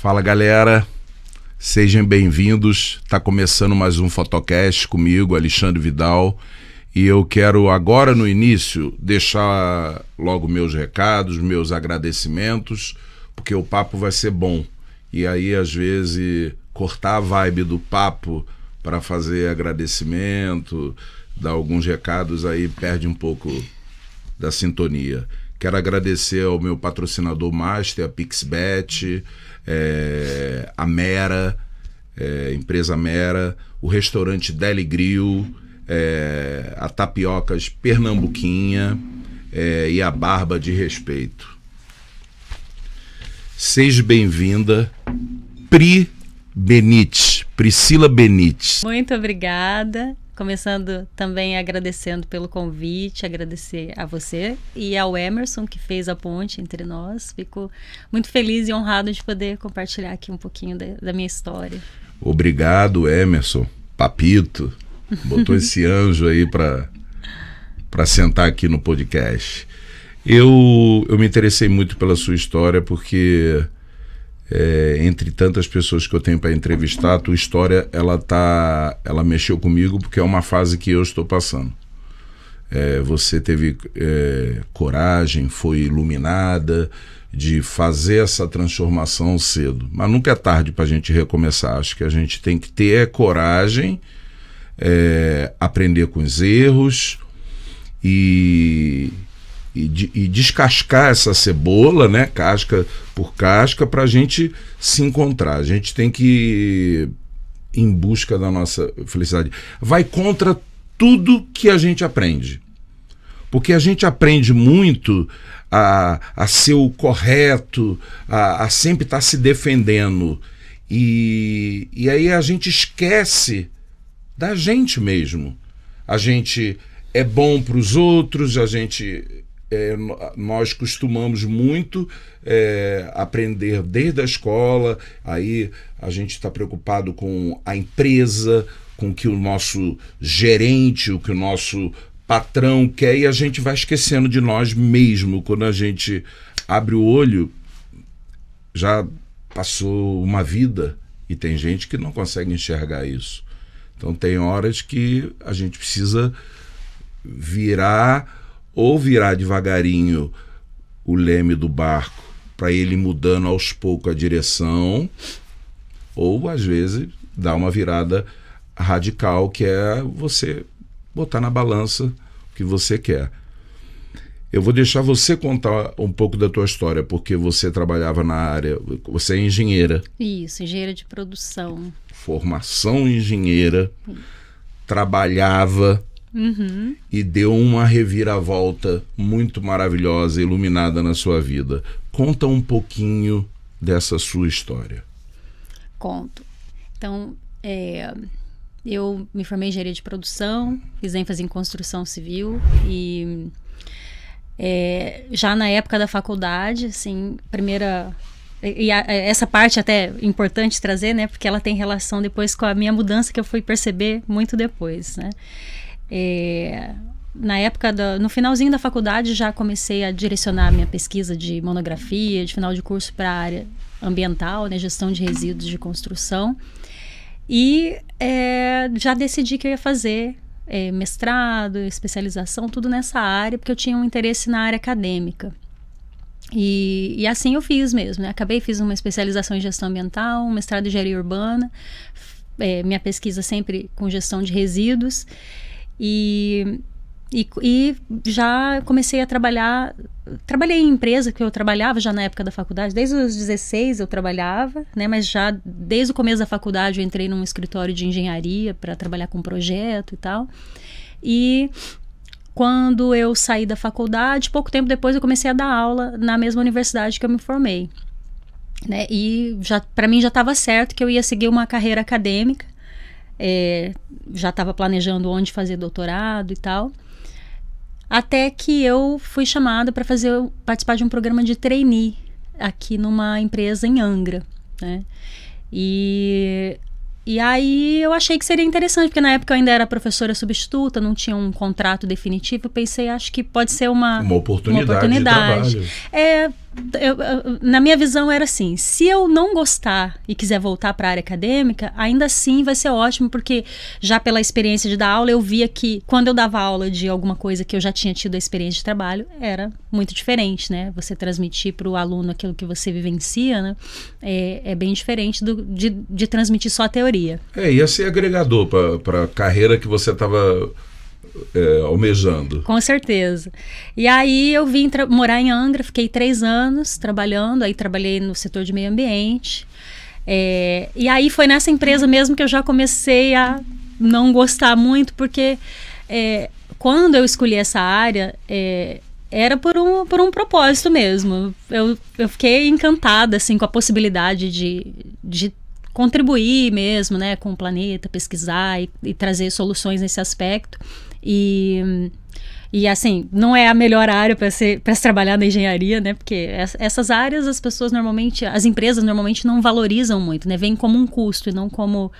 Fala galera, sejam bem-vindos. Tá começando mais um Fotocast comigo, Alexandre Vidal. E eu quero agora no início deixar logo meus recados, meus agradecimentos, porque o papo vai ser bom. E aí às vezes cortar a vibe do papo para fazer agradecimento, dar alguns recados aí perde um pouco da sintonia. Quero agradecer ao meu patrocinador Master, a Pixbet, é, a Mera, é, empresa Mera, o restaurante Deli Grill, é, a Tapiocas Pernambuquinha é, e a Barba de Respeito. Seja bem-vinda, Pri Benite, Priscila Benite. Muito obrigada. Começando também agradecendo pelo convite, agradecer a você e ao Emerson que fez a ponte entre nós. Fico muito feliz e honrado de poder compartilhar aqui um pouquinho da, da minha história. Obrigado, Emerson. Papito, botou esse anjo aí para sentar aqui no podcast. Eu, eu me interessei muito pela sua história porque é, entre tantas pessoas que eu tenho para entrevistar, a tua história ela tá, ela mexeu comigo porque é uma fase que eu estou passando. É, você teve é, coragem, foi iluminada de fazer essa transformação cedo. Mas nunca é tarde para a gente recomeçar. Acho que a gente tem que ter é coragem, é, aprender com os erros e e, de, e descascar essa cebola, né, casca por casca, para a gente se encontrar. A gente tem que ir em busca da nossa felicidade. Vai contra tudo que a gente aprende. Porque a gente aprende muito a, a ser o correto, a, a sempre estar tá se defendendo. E, e aí a gente esquece da gente mesmo. A gente é bom para os outros, a gente é, nós costumamos muito é, aprender desde a escola, aí a gente está preocupado com a empresa, com o que o nosso gerente, o que o nosso patrão quer, e a gente vai esquecendo de nós mesmo. Quando a gente abre o olho, já passou uma vida e tem gente que não consegue enxergar isso. Então tem horas que a gente precisa virar ou virar devagarinho o leme do barco para ele mudando aos poucos a direção, ou às vezes dar uma virada radical, que é você botar na balança o que você quer. Eu vou deixar você contar um pouco da tua história, porque você trabalhava na área, você é engenheira. Isso, engenheira de produção. Formação engenheira. Trabalhava Uhum. E deu uma reviravolta muito maravilhosa, iluminada na sua vida. Conta um pouquinho dessa sua história. Conto. Então, é, eu me formei em engenharia de produção, fiz ênfase em construção civil e é, já na época da faculdade, assim, primeira e a, é, essa parte até é importante trazer, né? Porque ela tem relação depois com a minha mudança que eu fui perceber muito depois, né? É, na época, do, no finalzinho da faculdade, já comecei a direcionar minha pesquisa de monografia, de final de curso para a área ambiental, né, gestão de resíduos de construção. E é, já decidi que eu ia fazer é, mestrado, especialização, tudo nessa área, porque eu tinha um interesse na área acadêmica. E, e, assim eu fiz mesmo, né? Acabei, fiz uma especialização em gestão ambiental, um mestrado em engenharia urbana, é, minha pesquisa sempre com gestão de resíduos. E, e, e, já comecei a trabalhar. Trabalhei em empresa que eu trabalhava já na época da faculdade, desde os 16 eu trabalhava, né? Mas já desde o começo da faculdade eu entrei num escritório de engenharia para trabalhar com projeto e tal. E quando eu saí da faculdade, pouco tempo depois eu comecei a dar aula na mesma universidade que eu me formei. Né? E já para mim já estava certo que eu ia seguir uma carreira acadêmica é, já estava planejando onde fazer doutorado e tal. Até que eu fui chamada para fazer participar de um programa de trainee aqui numa empresa em Angra, né? E e aí eu achei que seria interessante, porque na época eu ainda era professora substituta, não tinha um contrato definitivo. Eu pensei, acho que pode ser uma, uma oportunidade. Uma oportunidade. É, eu, na minha visão era assim, se eu não gostar e quiser voltar para a área acadêmica, ainda assim vai ser ótimo, porque já pela experiência de dar aula, eu via que quando eu dava aula de alguma coisa que eu já tinha tido a experiência de trabalho, era muito diferente, né? Você transmitir para o aluno aquilo que você vivencia, né? É, é bem diferente do, de, de transmitir só a teoria. É, ia ser agregador para a carreira que você estava é, almejando. Com certeza. E aí eu vim morar em Angra, fiquei três anos trabalhando, aí trabalhei no setor de meio ambiente. É, e aí foi nessa empresa mesmo que eu já comecei a não gostar muito, porque é, quando eu escolhi essa área, é, era por um, por um propósito mesmo. Eu, eu fiquei encantada assim, com a possibilidade de, de contribuir mesmo né, com o planeta, pesquisar e, e trazer soluções nesse aspecto. E, e assim, não é a melhor área para se, se trabalhar na engenharia, né? Porque essas áreas as pessoas normalmente, as empresas normalmente não valorizam muito, né? Vem como um custo e não como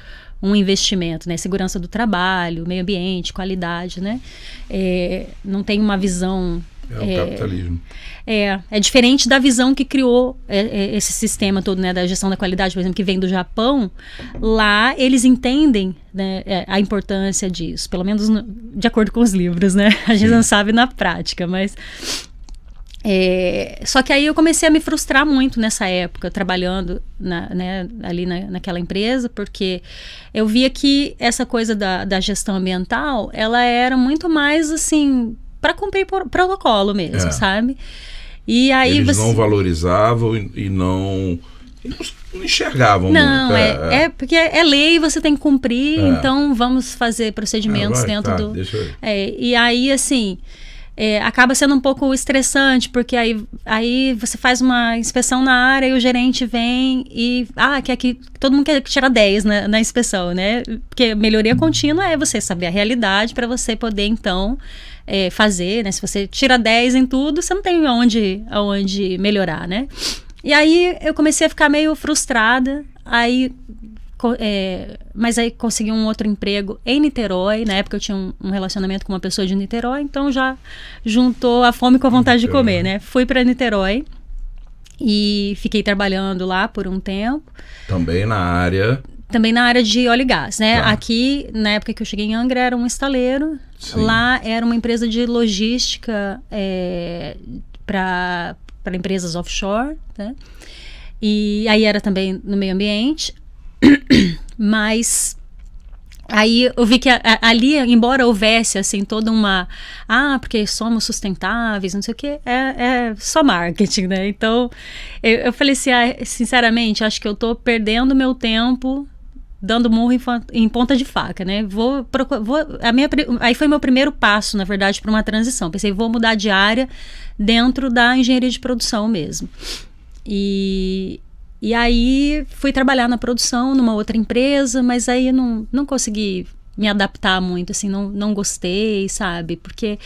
um investimento, né? Segurança do trabalho, meio ambiente, qualidade, né? É, não tem uma visão é, o é. capitalismo. É, é diferente da visão que criou é, é, esse sistema todo, né, da gestão da qualidade, por exemplo, que vem do Japão. Lá eles entendem né, é, a importância disso, pelo menos no, de acordo com os livros, né? A gente Sim. não sabe na prática, mas é, só que aí eu comecei a me frustrar muito nessa época, trabalhando na, né, ali na, naquela empresa, porque eu via que essa coisa da, da, gestão ambiental, ela era muito mais assim para cumprir por, protocolo mesmo, é. sabe? E aí Eles você... não valorizavam e, e não não enxergavam não muito, é, é, é. é porque é, é lei você tem que cumprir é. então vamos fazer procedimentos ah, vai, dentro tá, do é, e aí assim é, acaba sendo um pouco estressante porque aí, aí você faz uma inspeção na área e o gerente vem e ah quer que todo mundo quer tirar 10 na, na inspeção né porque melhoria contínua é você saber a realidade para você poder então é, fazer, né? Se você tira 10 em tudo, você não tem aonde, aonde melhorar, né? E aí eu comecei a ficar meio frustrada. Aí é, mas aí consegui um outro emprego em Niterói. Na época eu tinha um, um, relacionamento com uma pessoa de Niterói, então já juntou a fome com a vontade Niterói. de comer, né? Fui para Niterói e fiquei trabalhando lá por um tempo. Também na área também na área de óleo e gás, né? Tá. Aqui, na época que eu cheguei em Angra, era um estaleiro. Sim. Lá era uma empresa de logística é, para empresas offshore, né? E aí era também no meio ambiente. Mas aí eu vi que a, a, ali, embora houvesse assim toda uma, ah, porque somos sustentáveis, não sei o que, é, é, só marketing, né? Então eu, eu falei assim, ah, sinceramente, acho que eu tô perdendo meu tempo dando murro em, em, ponta de faca, né? Vou, vou a minha, aí foi meu primeiro passo, na verdade, para uma transição. Pensei, vou mudar de área dentro da engenharia de produção mesmo. E, e aí fui trabalhar na produção numa outra empresa, mas aí não, não consegui me adaptar muito, assim, não, não gostei, sabe? Porque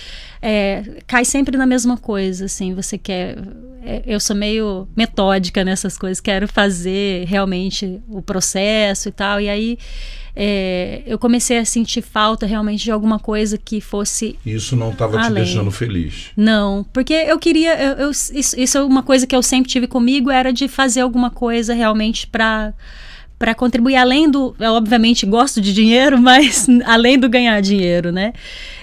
é, cai sempre na mesma coisa, assim, você quer. É, eu sou meio metódica nessas coisas, quero fazer realmente o processo e tal, e aí. É, eu comecei a sentir falta realmente de alguma coisa que fosse. Isso não estava te deixando feliz. Não, porque eu queria. Eu, eu, isso, isso é uma coisa que eu sempre tive comigo, era de fazer alguma coisa realmente para para contribuir além do, eu obviamente gosto de dinheiro, mas além do ganhar dinheiro, né?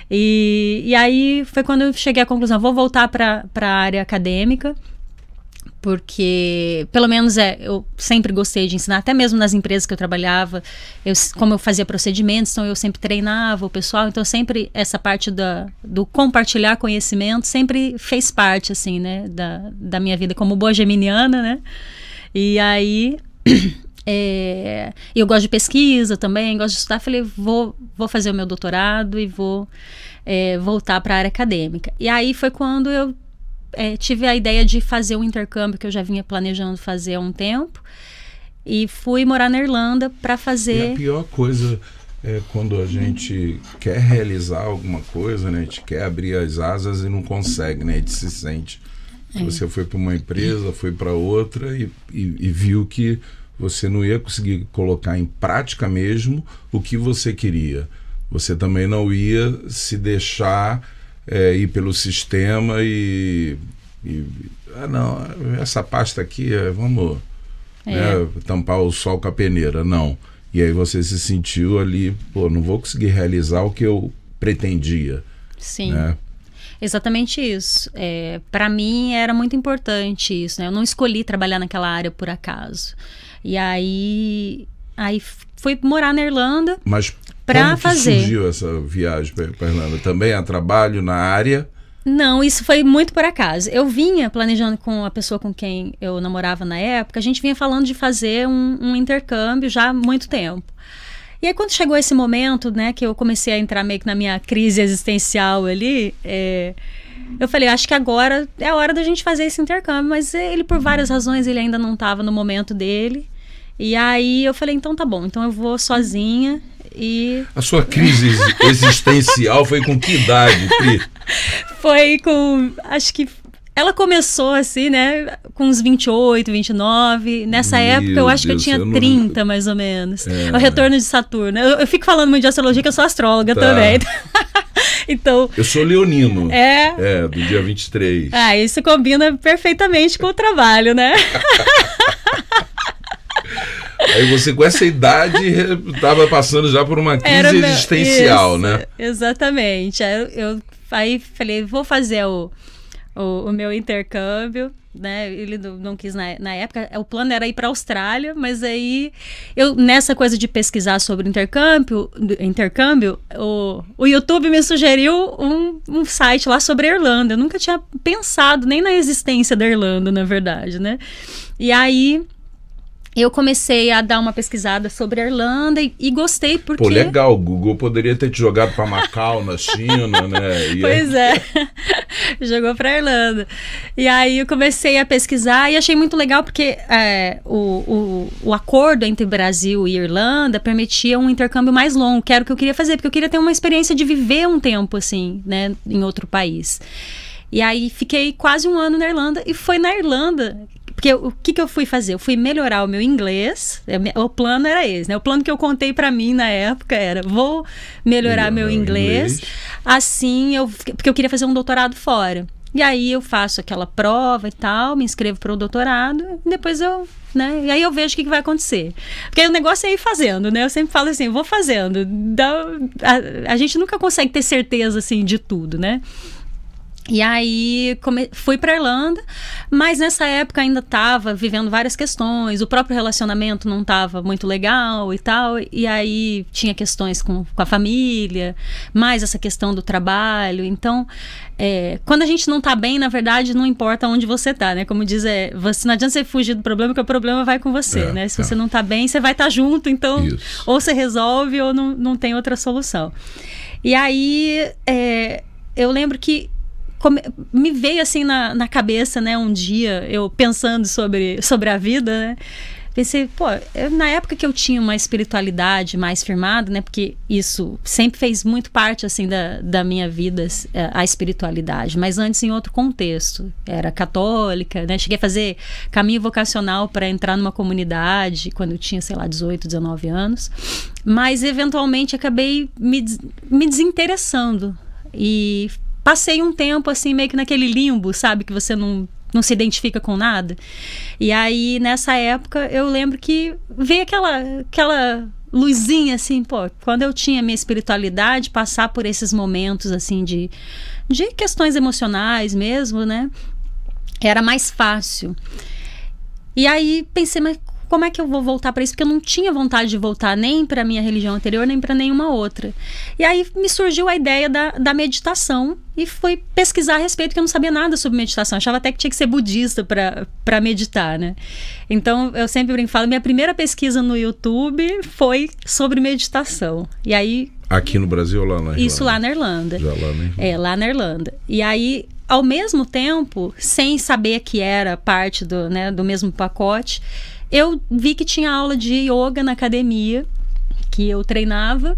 E, e aí foi quando eu cheguei à conclusão, vou voltar para a área acadêmica, porque pelo menos é, eu sempre gostei de ensinar, até mesmo nas empresas que eu trabalhava, eu, como eu fazia procedimentos, então eu sempre treinava o pessoal, então sempre essa parte da, do compartilhar conhecimento sempre fez parte, assim, né, da, da minha vida como boa geminiana, né? E aí É, eu gosto de pesquisa também, gosto de estudar. Falei, vou, vou fazer o meu doutorado e vou é, voltar para a área acadêmica. E aí foi quando eu é, tive a ideia de fazer um intercâmbio que eu já vinha planejando fazer há um tempo. E fui morar na Irlanda para fazer. E a pior coisa é quando a gente quer realizar alguma coisa, né? A gente quer abrir as asas e não consegue, né? A gente se sente. É. Você foi para uma empresa, foi para outra e, e, e viu que você não ia conseguir colocar em prática mesmo o que você queria. Você também não ia se deixar é, ir pelo sistema e, e, ah não essa pasta aqui eh, vamos é. Né, tampar o sol com a peneira não e aí você se sentiu ali pô não vou conseguir realizar o que eu pretendia Sim. Né? Exatamente isso. É, para mim era muito importante isso, né? Eu não escolhi trabalhar naquela área por acaso. E aí, aí fui morar na Irlanda. Mas para fazer. surgiu essa viagem para Irlanda? Também a trabalho na área? Não, isso foi muito por acaso. Eu vinha planejando com a pessoa com quem eu namorava na época, a gente vinha falando de fazer um, um intercâmbio já há muito tempo. E aí, quando chegou esse momento, né, que eu comecei a entrar meio que na minha crise existencial ali, é, eu falei, acho que agora é a hora da gente fazer esse intercâmbio. Mas ele, por várias razões, ele ainda não estava no momento dele. E aí eu falei, então tá bom, então eu vou sozinha e... A sua crise existencial foi com que idade, Pri? Foi com, acho que ela começou assim, né, com uns 28, 29. Nessa Meu época eu acho Deus que eu tinha 30, não... mais ou menos. É. é. O retorno de Saturno. Eu, eu, fico falando muito de astrologia, que eu sou astróloga tá. também. então. Eu sou leonino. É. É, do dia 23. Ah, isso combina perfeitamente com o trabalho, né? Aí você, com essa idade, estava passando já por uma crise meu... existencial, Isso, né? Exatamente. eu, eu, aí falei, vou fazer o, o, o, meu intercâmbio, né? Ele não, não quis na, na, época. É, o plano era ir para a Austrália, mas aí eu nessa coisa de pesquisar sobre intercâmbio, intercâmbio, o, o YouTube me sugeriu um, um site lá sobre a Irlanda. Eu nunca tinha pensado nem na existência da Irlanda, na verdade, né? E aí eu comecei a dar uma pesquisada sobre a Irlanda e, e gostei porque... Pô, legal, o Google poderia ter te jogado para Macau, na China, né? E pois aí... é, jogou para Irlanda. E aí eu comecei a pesquisar e achei muito legal porque é, o, o, o, acordo entre Brasil e Irlanda permitia um intercâmbio mais longo, que era o que eu queria fazer, porque eu queria ter uma experiência de viver um tempo, assim, né, em outro país. E aí fiquei quase um ano na Irlanda e foi na Irlanda porque o que, que eu fui fazer? Eu fui melhorar o meu inglês. É, o plano era esse, né? O plano que eu contei para mim na época era: vou melhorar, meu inglês, inglês. Assim, eu porque eu queria fazer um doutorado fora. E aí eu faço aquela prova e tal, me inscrevo para o doutorado, depois eu, né? E aí eu vejo o que, que, vai acontecer. Porque o negócio é ir fazendo, né? Eu sempre falo assim, vou fazendo. Dá, a, a gente nunca consegue ter certeza assim de tudo, né? E aí come... fui para Irlanda, mas nessa época ainda estava vivendo várias questões, o próprio relacionamento não estava muito legal e tal, e aí tinha questões com, com a família, mais essa questão do trabalho. Então, é, quando a gente não está bem, na verdade, não importa onde você está, né? Como diz, é, você, não adianta você fugir do problema, porque o problema vai com você, é, né? Se é. você não está bem, você vai estar tá junto, então Isso. ou você resolve ou não, não tem outra solução. E aí é, eu lembro que come, me veio assim na, na cabeça, né, um dia, eu pensando sobre, sobre a vida, né? Pensei, pô, eu, é, na época que eu tinha uma espiritualidade mais firmada, né? Porque isso sempre fez muito parte, assim, da, da minha vida, é, a espiritualidade. Mas antes em outro contexto. Era católica, né? Cheguei a fazer caminho vocacional para entrar numa comunidade quando eu tinha, sei lá, 18, 19 anos. Mas, eventualmente, acabei me, me desinteressando. E passei um tempo assim, meio que naquele limbo, sabe? Que você não, não se identifica com nada. E aí, nessa época, eu lembro que veio aquela, aquela luzinha assim, pô, quando eu tinha minha espiritualidade, passar por esses momentos assim de, de questões emocionais mesmo, né? Era mais fácil. E aí pensei, mas como é que eu vou voltar para isso? Porque eu não tinha vontade de voltar nem para minha religião anterior, nem para nenhuma outra. E aí me surgiu a ideia da, da meditação e fui pesquisar a respeito, porque eu não sabia nada sobre meditação. Achava até que tinha que ser budista para meditar, né? Então, eu sempre brinco, falo, minha primeira pesquisa no YouTube foi sobre meditação. E aí... Aqui no Brasil ou lá na Irlanda? Isso, lá na Irlanda. Já lá na Irlanda. É, lá na Irlanda. E aí, ao mesmo tempo, sem saber que era parte do, né, do mesmo pacote eu vi que tinha aula de yoga na academia que eu treinava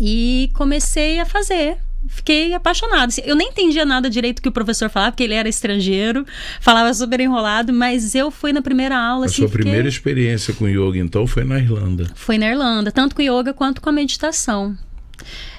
e comecei a fazer. Fiquei apaixonada. Assim. Eu nem entendia nada direito que o professor falava, porque ele era estrangeiro, falava super enrolado, mas eu fui na primeira aula. A assim, sua fiquei... primeira experiência com yoga, então, foi na Irlanda? Foi na Irlanda, tanto com yoga quanto com a meditação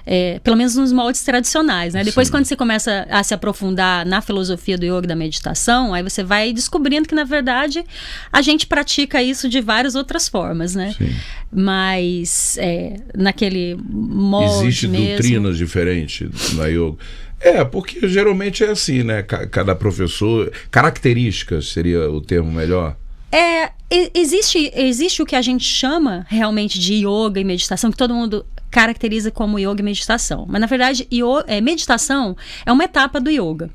é, pelo menos nos moldes tradicionais, né? Depois, quando você começa a se aprofundar na filosofia do yoga da meditação, aí você vai descobrindo que, na verdade, a gente pratica isso de várias outras formas, né? Sim. Mas é, naquele molde. Existe doutrinas diferentes na yoga. É, porque geralmente é assim, né? Cada professor. Características seria o termo melhor. É, existe, existe o que a gente chama realmente de yoga e meditação, que todo mundo caracteriza como yoga e meditação. Mas, na verdade, yoga, é, meditação é uma etapa do yoga.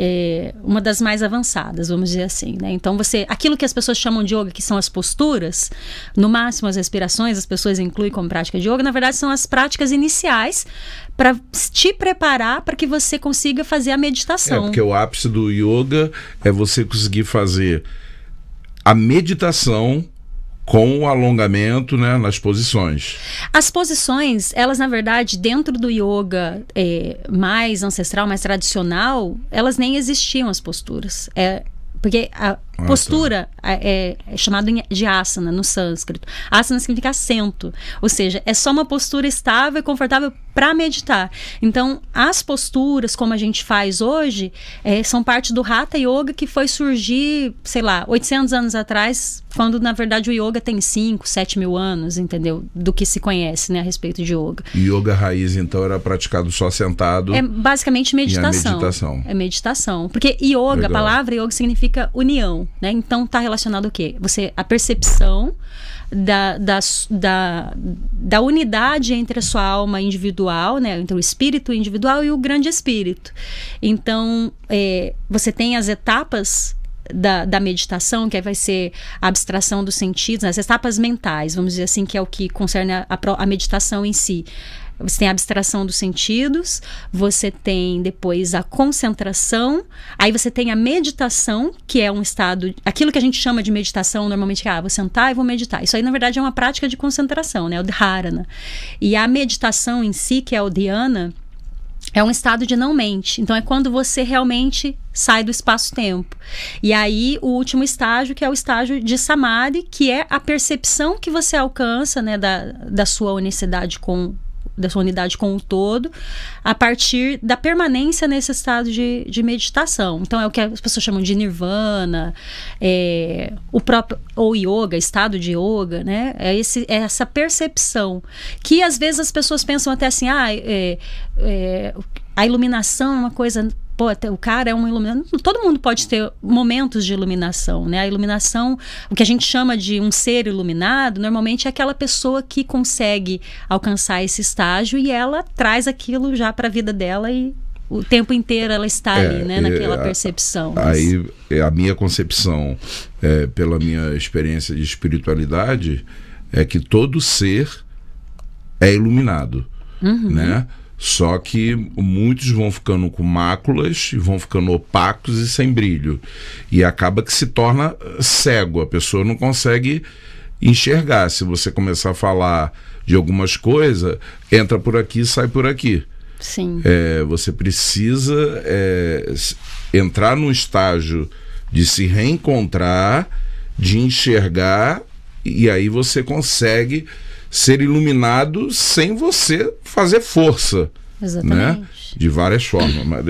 É uma das mais avançadas, vamos dizer assim, né? Então você, aquilo que as pessoas chamam de yoga, que são as posturas, no máximo as respirações, as pessoas incluem como prática de yoga, na verdade são as práticas iniciais para te preparar para que você consiga fazer a meditação. É, porque o ápice do yoga é você conseguir fazer a meditação com o alongamento né, nas posições. As posições, elas na verdade, dentro do yoga é, mais ancestral, mais tradicional, elas nem existiam as posturas. É, porque a, ah, postura tá. é, é, é chamado de asana no sânscrito. Asana significa assento, ou seja, é só uma postura estável e confortável para meditar. Então, as posturas, como a gente faz hoje, é, são parte do Hatha Yoga que foi surgir, sei lá, 800 anos atrás, quando na verdade o yoga tem 5, 7 mil anos, entendeu? Do que se conhece né, a respeito de yoga. Yoga raiz, então, era praticado só sentado. É basicamente meditação. É meditação. É meditação. Porque yoga, Legal. a palavra yoga significa união né? Então está relacionado o quê? Você a percepção da, da, da, da, unidade entre a sua alma individual, né? entre o espírito individual e o grande espírito. Então é, você tem as etapas da, da, meditação, que aí vai ser a abstração dos sentidos, né? as etapas mentais, vamos dizer assim, que é o que concerne a, a, a meditação em si. Você tem a abstração dos sentidos, você tem depois a concentração, aí você tem a meditação, que é um estado, aquilo que a gente chama de meditação normalmente, é, ah, vou sentar e vou meditar. Isso aí na verdade é uma prática de concentração, né, o dharana. E a meditação em si, que é o dhyana, é um estado de não mente. Então é quando você realmente sai do espaço-tempo. E aí o último estágio, que é o estágio de samadhi, que é a percepção que você alcança, né, da, da sua unicidade com da sua unidade com o todo, a partir da permanência nesse estado de, de meditação. Então, é o que as pessoas chamam de nirvana, é, o próprio, ou yoga, estado de yoga, né? É, esse, é essa percepção que às vezes as pessoas pensam até assim, ah, é, é a iluminação é uma coisa pô, o cara é um iluminado. Todo mundo pode ter momentos de iluminação, né? A iluminação, o que a gente chama de um ser iluminado, normalmente é aquela pessoa que consegue alcançar esse estágio e ela traz aquilo já para a vida dela e o tempo inteiro ela está é, ali, né, naquela é, percepção. Aí é a minha concepção, é, pela minha experiência de espiritualidade, é que todo ser é iluminado, uhum. né? Só que muitos vão ficando com máculas e vão ficando opacos e sem brilho. E acaba que se torna eh, cego, a pessoa não consegue enxergar. Se você começar a falar de algumas coisas, entra por aqui e sai por aqui. Sim. É, você precisa é, entrar num estágio de se reencontrar, de enxergar, e aí você consegue ser iluminado sem você fazer força. Exatamente. Né? De várias formas, mas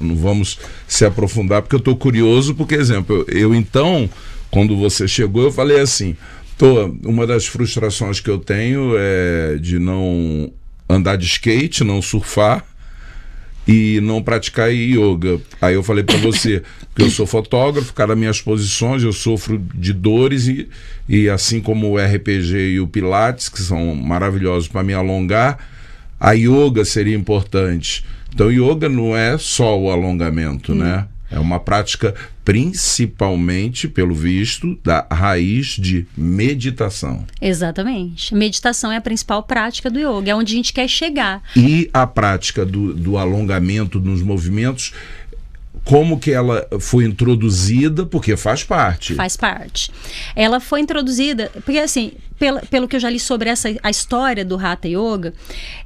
não vamos se aprofundar, porque eu estou curioso, porque, exemplo, eu, eu então, quando você chegou, eu falei assim, Tô, uma das frustrações que eu tenho é de não andar de skate, não surfar e não praticar yoga. Aí eu falei para você, que eu sou fotógrafo, cara, minhas posições, eu sofro de dores e, e assim como o RPG e o Pilates, que são maravilhosos para me alongar, a yoga seria importante. Então, yoga não é só o alongamento, né? hum. né? É uma prática principalmente, pelo visto, da raiz de meditação. Exatamente. Meditação é a principal prática do yoga, é onde a gente quer chegar. E a prática do, do alongamento nos movimentos como que ela foi introduzida, porque faz parte. Faz parte. Ela foi introduzida, porque assim, pelo, pelo que eu já li sobre essa, a história do Hatha Yoga,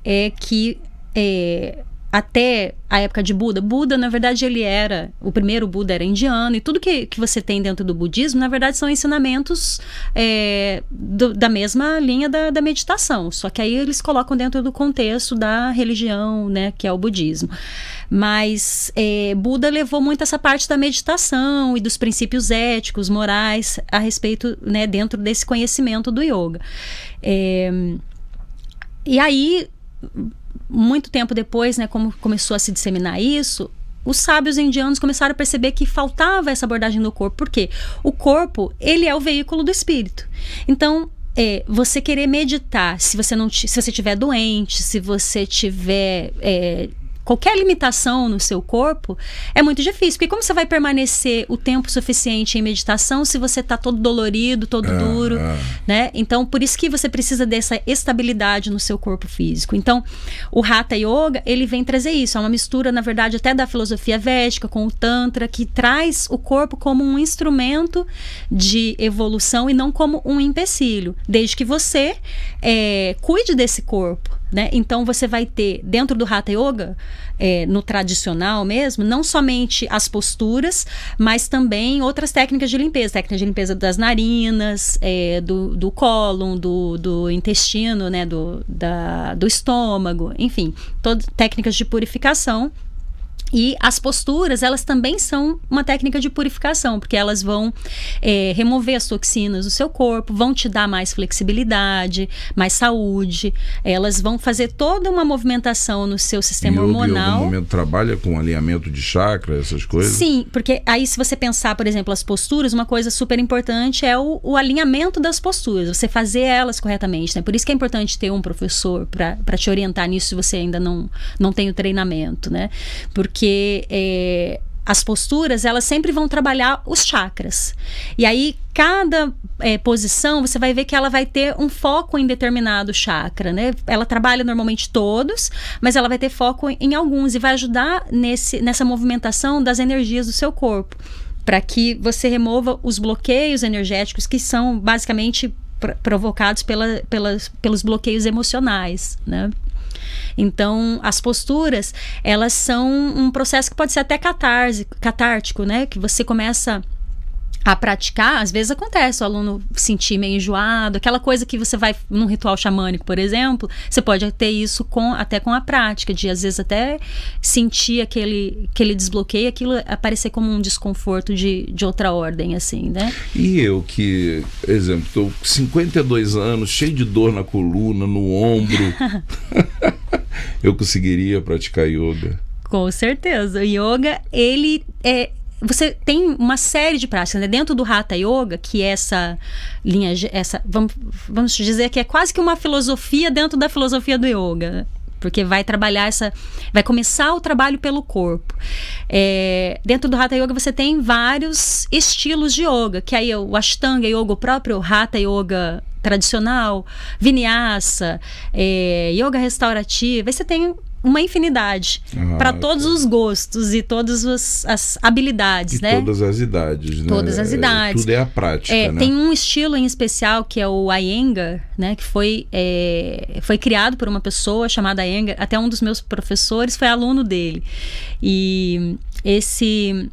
é que é, até a época de Buda. Buda, na verdade, ele era. O primeiro Buda era indiano, e tudo que, que você tem dentro do budismo, na verdade, são ensinamentos é, do, da mesma linha da, da meditação. Só que aí eles colocam dentro do contexto da religião, né, que é o budismo. Mas é, Buda levou muito essa parte da meditação e dos princípios éticos, morais, a respeito, né, dentro desse conhecimento do yoga. É, e aí muito tempo depois, né, como começou a se disseminar isso, os sábios indianos começaram a perceber que faltava essa abordagem do corpo. Por quê? O corpo, ele é o veículo do espírito. Então, é, você querer meditar, se você não se você tiver doente, se você tiver é, qualquer limitação no seu corpo, é muito difícil. Porque como você vai permanecer o tempo suficiente em meditação se você está todo dolorido, todo é, duro, é. né? Então, por isso que você precisa dessa estabilidade no seu corpo físico. Então, o Hatha Yoga, ele vem trazer isso. É uma mistura, na verdade, até da filosofia védica com o Tantra, que traz o corpo como um instrumento de evolução e não como um empecilho. Desde que você é, cuide desse corpo. Né? Então você vai ter dentro do Hatha Yoga, é, no tradicional mesmo, não somente as posturas, mas também outras técnicas de limpeza, técnicas de limpeza das narinas, é, do, do cólon, do, do intestino, né? do, da, do estômago, enfim, todas técnicas de purificação e as posturas, elas também são uma técnica de purificação, porque elas vão é, remover as toxinas do seu corpo, vão te dar mais flexibilidade, mais saúde, elas vão fazer toda uma movimentação no seu sistema e hormonal. algum momento trabalha com alinhamento de chakra, essas coisas? Sim, porque aí se você pensar, por exemplo, as posturas, uma coisa super importante é o, o alinhamento das posturas, você fazer elas corretamente, né? Por isso que é importante ter um professor para te orientar nisso se você ainda não, não tem o treinamento, né? Porque porque é, as posturas elas sempre vão trabalhar os chakras. E aí cada é, posição você vai ver que ela vai ter um foco em determinado chakra, né? Ela trabalha normalmente todos, mas ela vai ter foco em alguns e vai ajudar nesse, nessa movimentação das energias do seu corpo. Para que você remova os bloqueios energéticos que são basicamente provocados pela, pela, pelos bloqueios emocionais, né? Então, as posturas, elas são um processo que pode ser até catártico, né? Que você começa a praticar, às vezes acontece o aluno sentir meio enjoado, aquela coisa que você vai num ritual xamânico, por exemplo, você pode ter isso com até com a prática, de às vezes até sentir aquele, aquele desbloqueio, aquilo aparecer como um desconforto de, de outra ordem, assim, né? E eu que, exemplo, tô 52 anos, cheio de dor na coluna, no ombro, eu conseguiria praticar yoga? Com certeza. O yoga, ele é você tem uma série de práticas né? dentro do Hatha Yoga, que é essa linha, essa vamos, vamos dizer que é quase que uma filosofia dentro da filosofia do yoga, né? porque vai trabalhar essa, vai começar o trabalho pelo corpo. É, dentro do Hatha Yoga você tem vários estilos de yoga, que aí é o Ashtanga Yoga, o próprio Hatha Yoga tradicional, Vinyasa, é, Yoga restaurativo, aí você tem uma infinidade ah, para todos os gostos e todas as, as habilidades, né? Todas as idades, né? Todas as é, idades. tudo é a prática. É, né? Tem um estilo em especial que é o Ayenga, né? Que foi, é, foi criado por uma pessoa chamada Ayenga. Até um dos meus professores foi aluno dele. E esse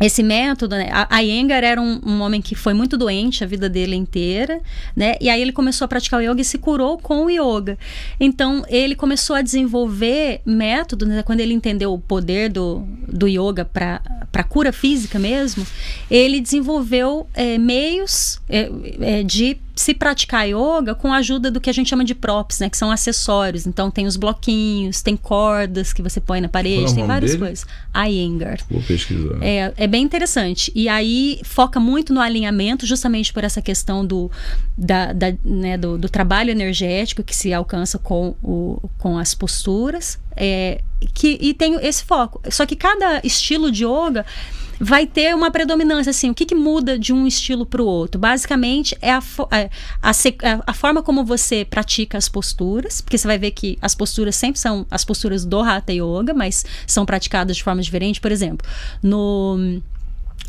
esse método, né? A Iyengar era um, um, homem que foi muito doente a vida dele inteira, né? E aí ele começou a praticar o yoga e se curou com o yoga. Então ele começou a desenvolver métodos, né? Quando ele entendeu o poder do, do yoga para para cura física mesmo, ele desenvolveu é, meios é, é, de se praticar yoga com a ajuda do que a gente chama de props, né? Que são acessórios. Então tem os bloquinhos, tem cordas que você põe na parede, é tem várias dele? coisas. Iyengar. Vou pesquisar. É, é bem interessante. E aí foca muito no alinhamento, justamente por essa questão do, da, da né, do, do, trabalho energético que se alcança com, o, com as posturas. É, que, e tem esse foco. Só que cada estilo de yoga vai ter uma predominância, assim, o que, que muda de um estilo para o outro? Basicamente, é a, é, a, é, a, forma como você pratica as posturas, porque você vai ver que as posturas sempre são as posturas do Hatha Yoga, mas são praticadas de forma diferente. Por exemplo, no...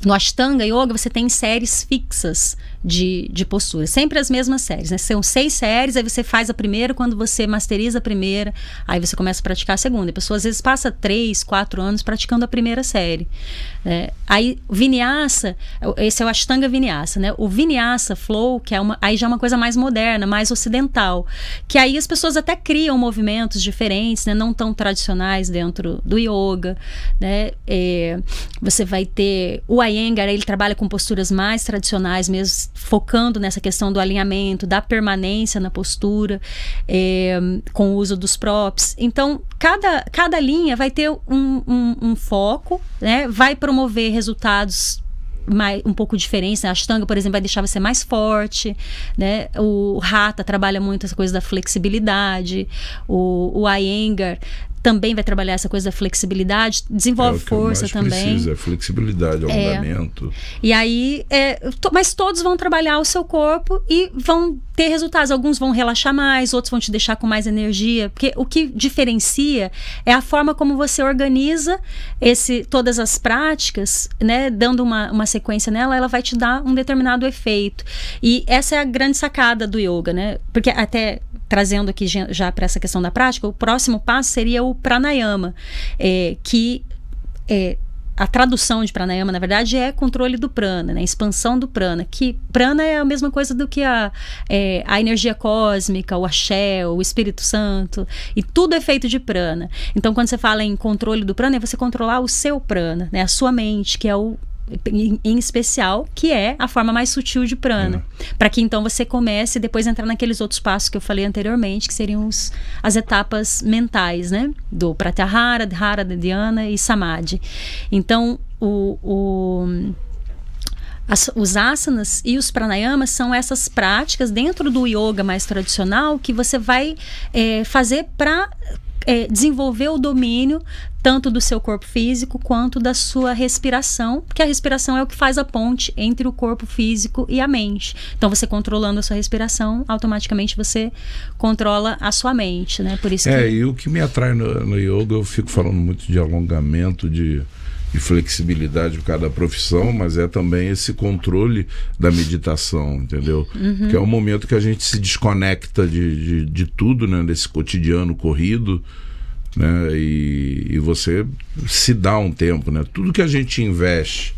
No Ashtanga Yoga, você tem séries fixas de, de postura. Sempre as mesmas séries, né? São seis séries, aí você faz a primeira, quando você masteriza a primeira, aí você começa a praticar a segunda. A pessoa às vezes passa três, quatro anos praticando a primeira série. Né? Aí, vinyasa, esse é o Ashtanga Vinyasa, né? O Vinyasa Flow, que é uma, aí já é uma coisa mais moderna, mais ocidental, que aí as pessoas até criam movimentos diferentes, né? Não tão tradicionais dentro do yoga, né? É, você vai ter o Iyengar, ele trabalha com posturas mais tradicionais mesmo, focando nessa questão do alinhamento, da permanência na postura, é, com o uso dos props. Então, cada, cada linha vai ter um, um, um foco, né? vai promover resultados mais, um pouco diferentes. Né? A Ashtanga, por exemplo, vai deixar você mais forte, né? O Rata trabalha muito essa coisa da flexibilidade. O, o Iyengar também vai trabalhar essa coisa da flexibilidade, desenvolve é força também. Precisa, é flexibilidade, alongamento. É. é. E aí, é, to, mas todos vão trabalhar o seu corpo e vão ter resultados. Alguns vão relaxar mais, outros vão te deixar com mais energia, porque o que diferencia é a forma como você organiza esse todas as práticas, né, dando uma, uma sequência nela, ela vai te dar um determinado efeito. E essa é a grande sacada do yoga, né? Porque até trazendo aqui já para essa questão da prática, o próximo passo seria o pranayama, é, que é, a tradução de pranayama, na verdade, é controle do prana, né? expansão do prana. Que prana é a mesma coisa do que a, é, a energia cósmica, o axé, o Espírito Santo, e tudo é feito de prana. Então, quando você fala em controle do prana, é você controlar o seu prana, né? a sua mente, que é o em, especial, que é a forma mais sutil de prana. Uhum. É. Para que então você comece e depois entrar naqueles outros passos que eu falei anteriormente, que seriam os, as etapas mentais, né? Do Pratyahara, Dhara, Dhyana e Samadhi. Então, o, o as, os asanas e os pranayamas são essas práticas dentro do yoga mais tradicional que você vai é, fazer para é, desenvolver o domínio tanto do seu corpo físico quanto da sua respiração, porque a respiração é o que faz a ponte entre o corpo físico e a mente. Então, você controlando a sua respiração, automaticamente você controla a sua mente, né? Por isso. É que... e o que me atrai no, no yoga, eu fico falando muito de alongamento, de e flexibilidade por cada profissão, mas é também esse controle da meditação, entendeu? Uhum. Que é o um momento que a gente se desconecta de, de, de tudo, né? Desse cotidiano corrido, né? E, e você se dá um tempo, né? Tudo que a gente investe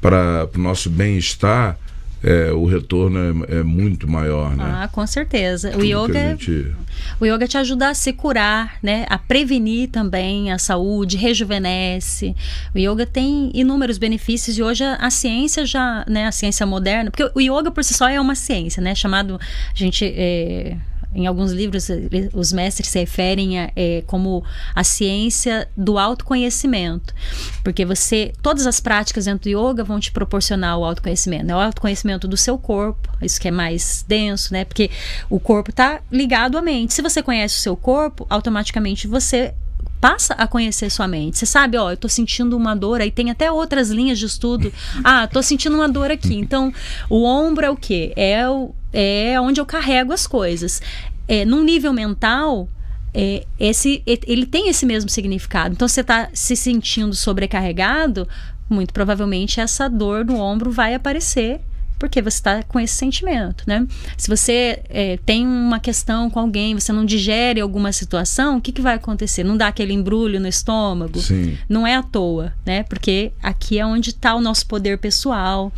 para o nosso bem-estar é, o retorno é, é, muito maior, né? Ah, com certeza. Tudo o yoga, é gente... o yoga te ajuda a se curar, né? A prevenir também a saúde, rejuvenesce. O yoga tem inúmeros benefícios e hoje a, a ciência já, né? A ciência moderna, porque o yoga por si só é uma ciência, né? Chamado, a gente é, em alguns livros, eh, eh, os mestres se referem a, é, como a ciência do autoconhecimento, porque você, todas as práticas dentro do yoga vão te proporcionar o autoconhecimento, né? o autoconhecimento do seu corpo, isso que é mais denso, né? Porque o corpo está ligado à mente. Se você conhece o seu corpo, automaticamente você passa a conhecer sua mente. Você sabe, ó, eu tô sentindo uma dor, aí tem até outras linhas de estudo. Ah, tô sentindo uma dor aqui. Então, o ombro é o quê? É o, é onde eu carrego as coisas. É, num nível mental, é, esse, ele tem esse mesmo significado. Então, você está se sentindo sobrecarregado, muito provavelmente essa dor no ombro vai aparecer porque você está com esse sentimento, né? Se você é, tem uma questão com alguém, você não digere alguma situação, o que, que vai acontecer? Não dá aquele embrulho no estômago? Sim. Não é à toa, né? Porque aqui é onde está o nosso poder pessoal,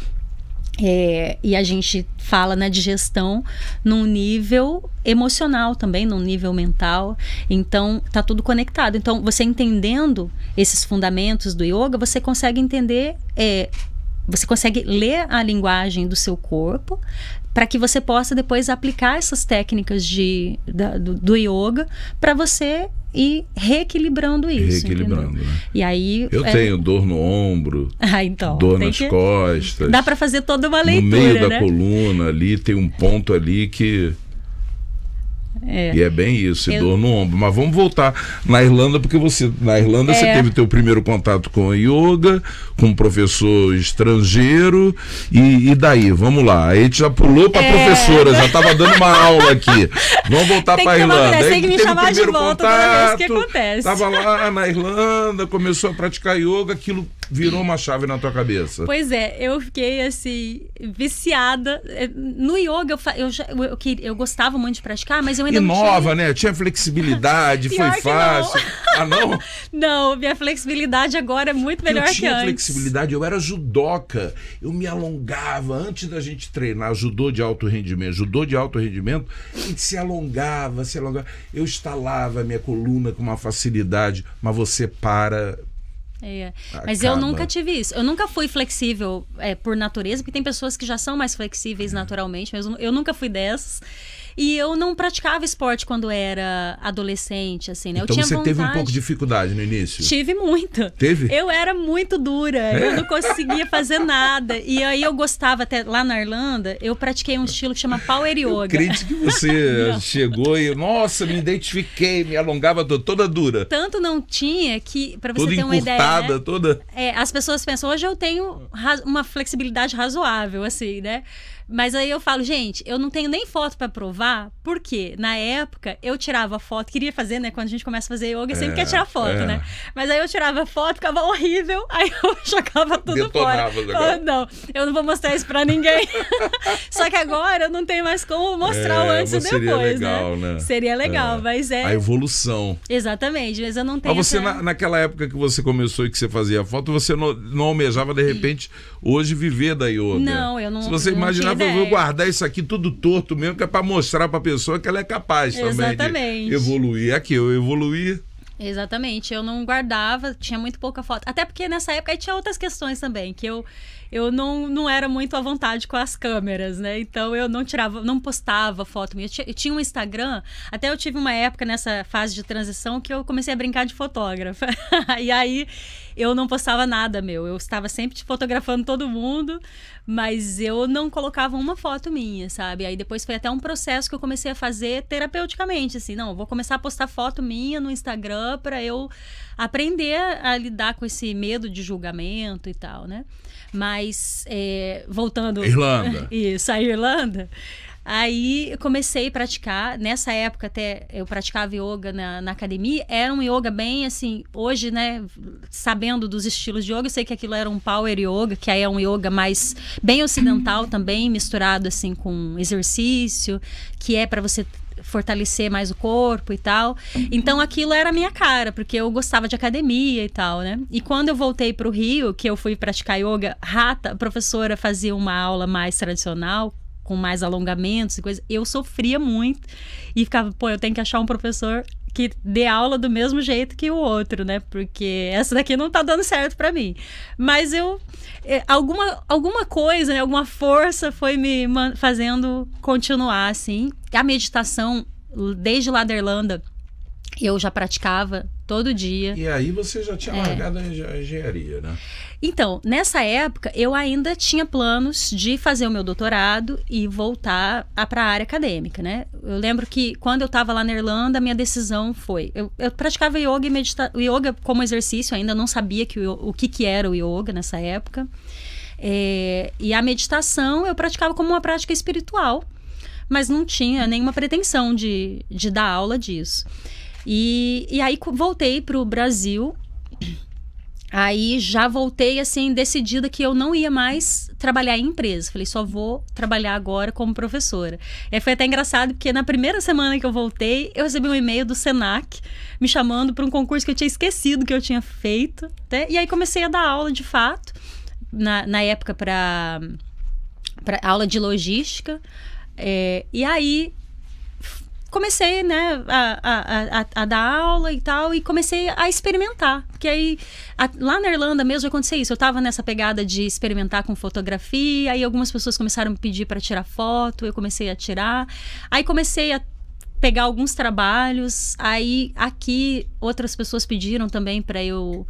é, e a gente fala na né, digestão num nível emocional também, num nível mental. Então, tá tudo conectado. Então, você entendendo esses fundamentos do yoga, você consegue entender. É, você consegue ler a linguagem do seu corpo para que você possa depois aplicar essas técnicas de, da, do, do yoga para você e reequilibrando isso. Reequilibrando, né? E aí. Eu é... tenho dor no ombro, ah, então, dor nas que... costas. Dá para fazer toda uma leitura. No meio da né? coluna ali, tem um ponto ali que é. E é bem isso, e eu... dor no ombro. Mas vamos voltar na Irlanda, porque você na Irlanda é. você teve teu primeiro contato com yoga, com um professor estrangeiro, e, e daí? Vamos lá. Aí já pulou para é. professora, já estava dando uma aula aqui. Vamos voltar para a Irlanda. Tem que me chamar de volta contato, que acontece. Tava lá na Irlanda, começou a praticar yoga, aquilo virou uma chave na tua cabeça. Pois é, eu fiquei assim, viciada. É, no yoga, eu, eu, eu, eu, eu gostava muito de praticar, mas eu Inova, tinha... né? Tinha flexibilidade, foi fácil. Não. Ah, não? não, minha flexibilidade agora é muito melhor que antes. Eu tinha flexibilidade, eu era judoca. Eu me alongava antes da gente treinar judô de alto rendimento. Judô de alto rendimento, a gente se alongava, se alongava. Eu estalava minha coluna com uma facilidade, mas você para é. Mas eu nunca tive isso. Eu nunca fui flexível é, por natureza, porque tem pessoas que já são mais flexíveis é. naturalmente, mas eu nunca fui dessas. E eu não praticava esporte quando era adolescente, assim, né? Então você vontade... teve um pouco de dificuldade no início? Tive muito. Teve? Eu era muito dura, é? eu não conseguia fazer nada. E aí eu gostava até lá na Irlanda, eu pratiquei um estilo que chama Power Yoga. Acredito que você chegou e, nossa, me identifiquei, me alongava toda dura. Tanto não tinha que, para você toda ter uma ideia. Né? Toda... É, as pessoas pensam, hoje eu tenho uma flexibilidade razoável, assim, né? Mas aí eu falo, gente, eu não tenho nem foto para provar, porque na época eu tirava foto, queria fazer, né? Quando a gente começa a fazer yoga, sempre é, quer tirar foto, é. né? Mas aí eu tirava foto, ficava horrível, aí eu jogava tudo Detonava fora. Falava, não, eu não vou mostrar isso para ninguém. Só que agora eu não tenho mais como mostrar é, o antes e depois, seria né? legal, né? né? Seria legal, é. mas é. A evolução. Exatamente, mas eu não tenho. Mas você, essa... na, naquela época que você começou e que você fazia foto, você não, não almejava, de hum. repente, hoje viver da yoga? Não, eu não. Se você imaginava eu vou é. guardar isso aqui tudo torto mesmo, que é para mostrar para a pessoa que ela é capaz Exatamente. também de evoluir. Aqui, eu evoluí. Exatamente, eu não guardava, tinha muito pouca foto. Até porque nessa época aí tinha outras questões também, que eu eu não, não era muito à vontade com as câmeras, né? Então eu não tirava, não postava foto minha. Eu tinha um Instagram, até eu tive uma época nessa fase de transição que eu comecei a brincar de fotógrafa. e aí eu não postava nada meu. Eu estava sempre fotografando todo mundo, mas eu não colocava uma foto minha, sabe? Aí depois foi até um processo que eu comecei a fazer terapeuticamente, assim, não, vou começar a postar foto minha no Instagram para eu aprender a lidar com esse medo de julgamento e tal, né? Mas é, voltando. Irlanda. Isso, a Irlanda. Aí eu comecei a praticar. Nessa época até eu praticava yoga na, na, academia. Era um yoga bem assim. Hoje, né, sabendo dos estilos de yoga, eu sei que aquilo era um power yoga, que aí é um yoga mais bem ocidental também, misturado assim com exercício, que é para você fortalecer mais o corpo e tal. Então aquilo era a minha cara, porque eu gostava de academia e tal, né? E quando eu voltei para o Rio, que eu fui praticar yoga, rata, a professora fazia uma aula mais tradicional, com mais alongamentos e coisa, eu sofria muito e ficava, pô, eu tenho que achar um professor que dê aula do mesmo jeito que o outro, né? Porque essa daqui não tá dando certo para mim. Mas eu é, alguma alguma coisa, né? alguma força foi me fazendo continuar assim. A meditação desde lá da Irlanda eu já praticava todo dia. E aí você já tinha é. largado a engenharia, né? Então, nessa época, eu ainda tinha planos de fazer o meu doutorado e voltar para a área acadêmica, né? Eu lembro que quando eu estava lá na Irlanda, minha decisão foi... Eu, eu praticava yoga e medita... yoga como exercício, ainda não sabia que o, o que, que era o yoga nessa época. É, e a meditação eu praticava como uma prática espiritual, mas não tinha nenhuma pretensão de, de dar aula disso. E, e aí voltei para o Brasil. Aí já voltei assim decidida que eu não ia mais trabalhar em empresa. Falei, só vou trabalhar agora como professora. E foi até engraçado porque na primeira semana que eu voltei, eu recebi um e-mail do Senac me chamando para um concurso que eu tinha esquecido que eu tinha feito, né? E aí comecei a dar aula de fato na, na época para para aula de logística. É, e aí comecei, né, a, a, a, dar aula e tal, e comecei a experimentar. Porque aí, a, lá na Irlanda mesmo aconteceu isso. Eu estava nessa pegada de experimentar com fotografia, aí algumas pessoas começaram a me pedir para tirar foto, eu comecei a tirar. Aí comecei a pegar alguns trabalhos, aí aqui outras pessoas pediram também para eu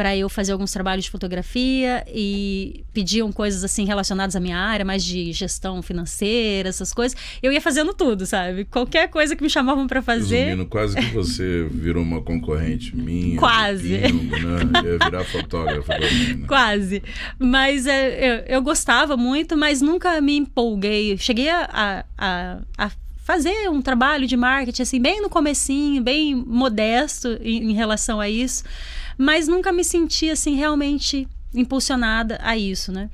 para eu fazer alguns trabalhos de fotografia e pediam coisas assim relacionadas à minha área, mais de gestão financeira, essas coisas. Eu ia fazendo tudo, sabe? Qualquer coisa que me chamavam para fazer. Resumindo, quase que você virou uma concorrente minha. Quase. Pingo, né? Ia virar fotógrafa. né? Quase. Mas é, eu, eu, gostava muito, mas nunca me empolguei. Cheguei a, a, a fazer um trabalho de marketing assim bem no comecinho, bem modesto em, em relação a isso mas nunca me senti assim realmente impulsionada a isso, né?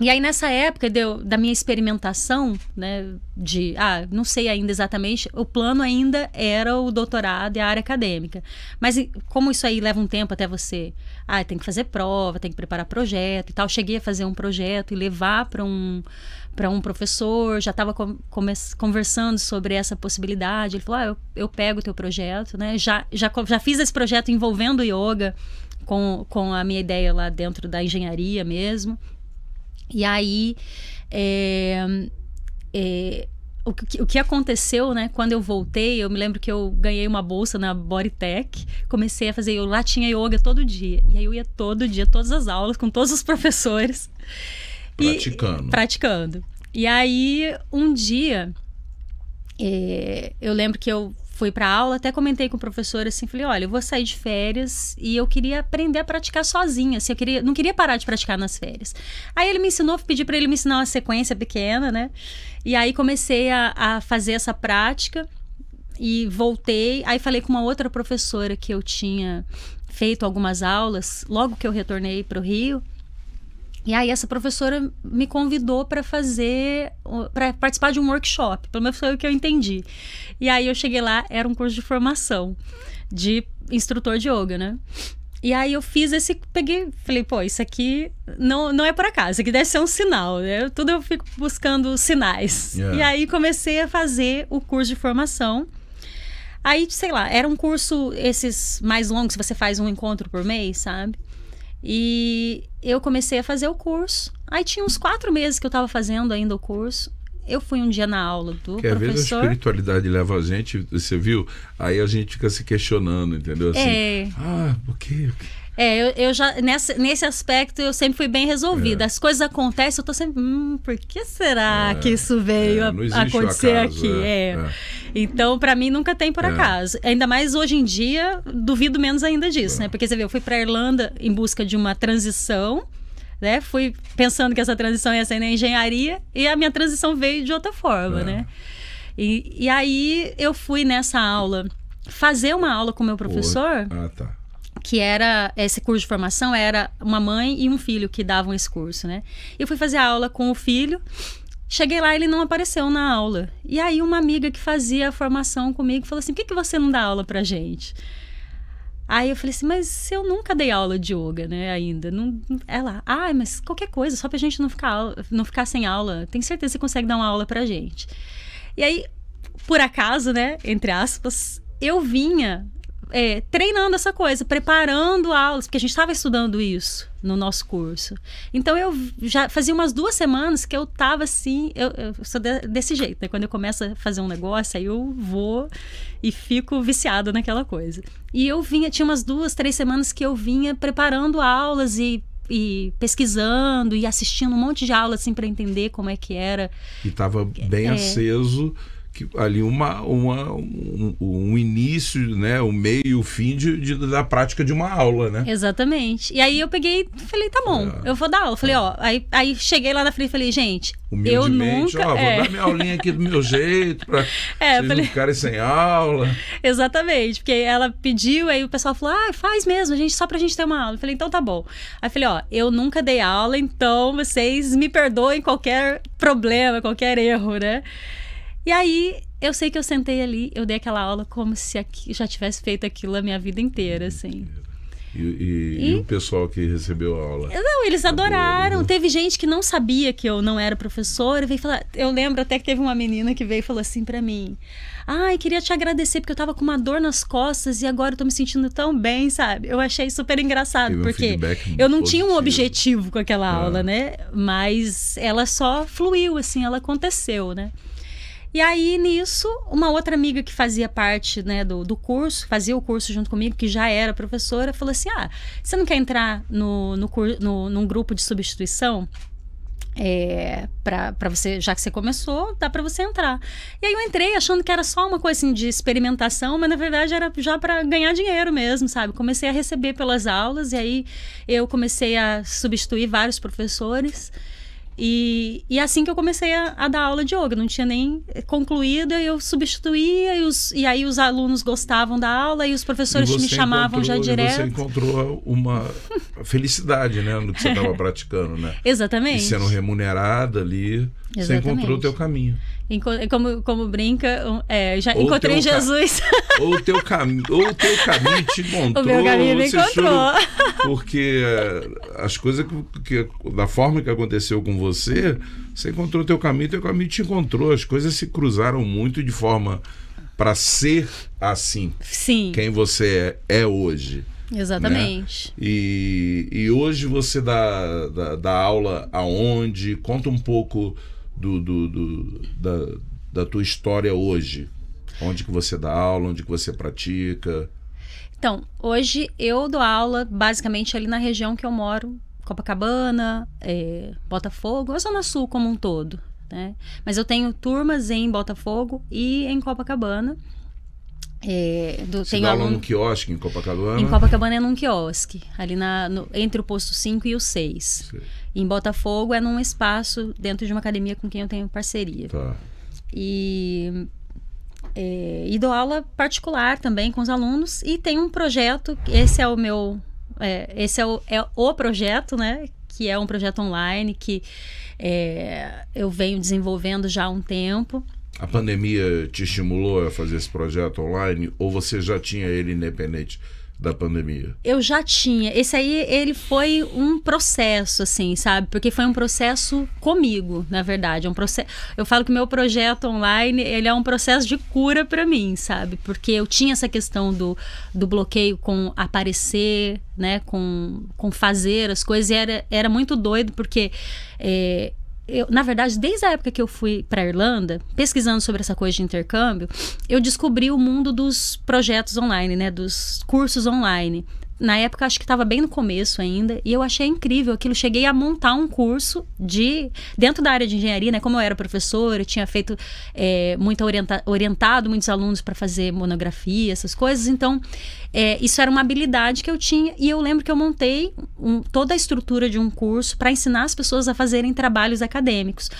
E aí nessa época deu, da minha experimentação, né, de, ah, não sei ainda exatamente, o plano ainda era o doutorado e a área acadêmica. Mas como isso aí leva um tempo até você, ah, tem que fazer prova, tem que preparar projeto e tal, cheguei a fazer um projeto e levar para um para um professor, já estava com, conversando sobre essa possibilidade. Ele falou: ah, eu, eu pego o teu projeto, né? Já, já, já fiz esse projeto envolvendo yoga com, com a minha ideia lá dentro da engenharia mesmo. E aí. É, é, o que, o que, aconteceu, né? Quando eu voltei, eu me lembro que eu ganhei uma bolsa na Bodytech, comecei a fazer, eu lá tinha yoga todo dia. E aí eu ia todo dia, todas as aulas, com todos os professores. Praticando. E, praticando. E aí, um dia, é, eu lembro que eu fui para aula, até comentei com o professor assim, falei, olha, eu vou sair de férias e eu queria aprender a praticar sozinha, assim, eu queria, não queria parar de praticar nas férias. Aí ele me ensinou, pedi para ele me ensinar uma sequência pequena, né? E aí comecei a, a fazer essa prática e voltei, aí falei com uma outra professora que eu tinha feito algumas aulas, logo que eu retornei para o Rio, e aí essa professora me convidou para fazer, para participar de um workshop, pelo menos foi o que eu entendi. E aí eu cheguei lá, era um curso de formação de instrutor de yoga, né? E aí eu fiz esse, peguei, falei, pô, isso aqui não, não é por acaso, isso aqui deve ser um sinal, né? Tudo eu fico buscando sinais. Yeah. E aí comecei a fazer o curso de formação. Aí, sei lá, era um curso esses mais longos, você faz um encontro por mês, sabe? E eu comecei a fazer o curso. Aí tinha uns quatro meses que eu estava fazendo ainda o curso. Eu fui um dia na aula do que, professor. Às vezes a espiritualidade leva a gente, você viu? Aí a gente fica se questionando, entendeu? Assim, é. Ah, por quê? Por quê? É, eu, eu já, nessa, nesse aspecto, eu sempre fui bem resolvida. É. As coisas acontecem, eu tô sempre, hum, por que será é. que isso veio é, a, acontecer acaso, aqui? É. é. é. Então, para mim, nunca tem por acaso. Ainda mais hoje em dia, duvido menos ainda disso, né? Porque você vê, eu fui pra Irlanda em busca de uma transição. Né? Fui pensando que essa transição ia ser na engenharia e a minha transição veio de outra forma, né? E, e aí eu fui nessa aula fazer uma aula com o meu professor. Ah, tá que era esse curso de formação era uma mãe e um filho que davam esse curso, né? Eu fui fazer a aula com o filho. Cheguei lá, ele não apareceu na aula. E aí uma amiga que fazia a formação comigo falou assim: "Por que, que você não dá aula pra gente?" Aí eu falei assim, mas eu nunca dei aula de yoga, né, ainda. Não, ela, é ah, mas qualquer coisa, só pra gente não ficar, não ficar sem aula. Tem certeza que você consegue dar uma aula pra gente. E aí, por acaso, né, entre aspas, eu vinha é, treinando essa coisa, preparando aulas, porque a gente estava estudando isso no nosso curso. Então eu já fazia umas duas semanas que eu estava assim, eu, eu sou de, desse jeito, né? Quando eu começo a fazer um negócio, aí eu vou e fico viciada naquela coisa. E eu vinha, tinha umas duas, três semanas que eu vinha preparando aulas e e pesquisando e assistindo um monte de aulas assim para entender como é que era. E estava bem é, aceso que, ali uma, uma um, um, início, né, o um meio, o um fim de, de, da prática de uma aula, né? Exatamente. E aí eu peguei, falei, tá bom, é. eu vou dar aula. Falei, é. ó, aí, aí cheguei lá na frente e falei, gente, eu nunca, ó, vou é. dar minha aulinha aqui do meu jeito para é, vocês falei... não ficarem sem aula. Exatamente, porque ela pediu, aí o pessoal falou, ah, faz mesmo, a gente só pra gente ter uma aula. Eu falei, então tá bom. Aí falei, ó, eu nunca dei aula, então vocês me perdoem qualquer problema, qualquer erro, né? E aí, eu sei que eu sentei ali, eu dei aquela aula como se aqui, já tivesse feito aquilo a minha vida inteira, assim. E, e, e, o pessoal que recebeu a aula? Não, eles adoraram. Né? Teve gente que não sabia que eu não era professora. Veio falar, eu lembro até que teve uma menina que veio e falou assim para mim: Ai, ah, queria te agradecer porque eu tava com uma dor nas costas e agora eu tô me sentindo tão bem, sabe? Eu achei super engraçado, porque eu não positivo. tinha um objetivo com aquela é. aula, ah. né? Mas ela só fluiu, assim, ela aconteceu, né? E aí, nisso, uma outra amiga que fazia parte né, do, do curso, fazia o curso junto comigo, que já era professora, falou assim: Ah, você não quer entrar no, no, no, num grupo de substituição? é, para você, já que você começou, dá para você entrar. E aí eu entrei achando que era só uma coisa assim de experimentação, mas na verdade era já para ganhar dinheiro mesmo, sabe? Comecei a receber pelas aulas e aí eu comecei a substituir vários professores. E, e assim que eu comecei a, a, dar aula de yoga, não tinha nem eh, concluído, eu substituía, e, os, e aí os alunos gostavam da aula, e os professores e me chamavam já direto. Você encontrou uma felicidade né, no que você estava praticando, né? Exatamente. E sendo remunerada ali, Exatamente. você encontrou o teu caminho. É como, como brinca, é, já ou encontrei Jesus. Ou o teu, cam ou teu caminho te encontrou. O meu caminho me encontrou. Chorou, porque as coisas que, que, da forma que aconteceu com você, você encontrou o teu caminho, teu caminho te encontrou. As coisas se cruzaram muito de forma para ser assim. Sim. Quem você é, é hoje. Né? Exatamente. Né? E, e hoje você dá, dá, dá aula aonde? Conta um pouco do, do, do da, da tua história hoje? Onde que você dá aula, onde que você pratica? Então, hoje eu dou aula basicamente ali na região que eu moro, Copacabana, é, Botafogo, a Zona Sul como um todo. Né? Mas eu tenho turmas em Botafogo e em Copacabana. É, do, Você dá aluno, aula num quiosque em Copacabana? Em Copacabana é num quiosque, ali na, no, entre o posto 5 e o 6. Sei. Em Botafogo é num espaço dentro de uma academia com quem eu tenho parceria. Tá. E, é, e dou aula particular também com os alunos e tem um projeto, esse é o meu, é, esse é o, é o projeto, né? Que é um projeto online que é, eu venho desenvolvendo já há um tempo. A pandemia te estimulou a fazer esse projeto online ou você já tinha ele independente? da pandemia? Eu já tinha. Esse aí, ele foi um processo, assim, sabe? Porque foi um processo comigo, na verdade. É um processo. Eu falo que meu projeto online, ele é um processo de cura para mim, sabe? Porque eu tinha essa questão do, do bloqueio com aparecer, né? Com, com fazer as coisas. E era, era muito doido, porque... É, eu, na verdade, desde a época que eu fui para Irlanda, pesquisando sobre essa coisa de intercâmbio, eu descobri o mundo dos projetos online, né, dos cursos online na época acho que estava bem no começo ainda, e eu achei incrível aquilo. Cheguei a montar um curso de dentro da área de engenharia, né? Como eu era professora, eu tinha feito é, muito orienta, orientado muitos alunos para fazer monografia, essas coisas. Então, é, isso era uma habilidade que eu tinha, e eu lembro que eu montei um, toda a estrutura de um curso para ensinar as pessoas a fazerem trabalhos acadêmicos.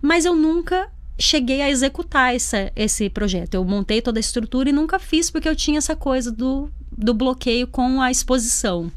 Mas eu nunca cheguei a executar essa, esse projeto. Eu montei toda a estrutura e nunca fiz porque eu tinha essa coisa do do bloqueio com a exposição.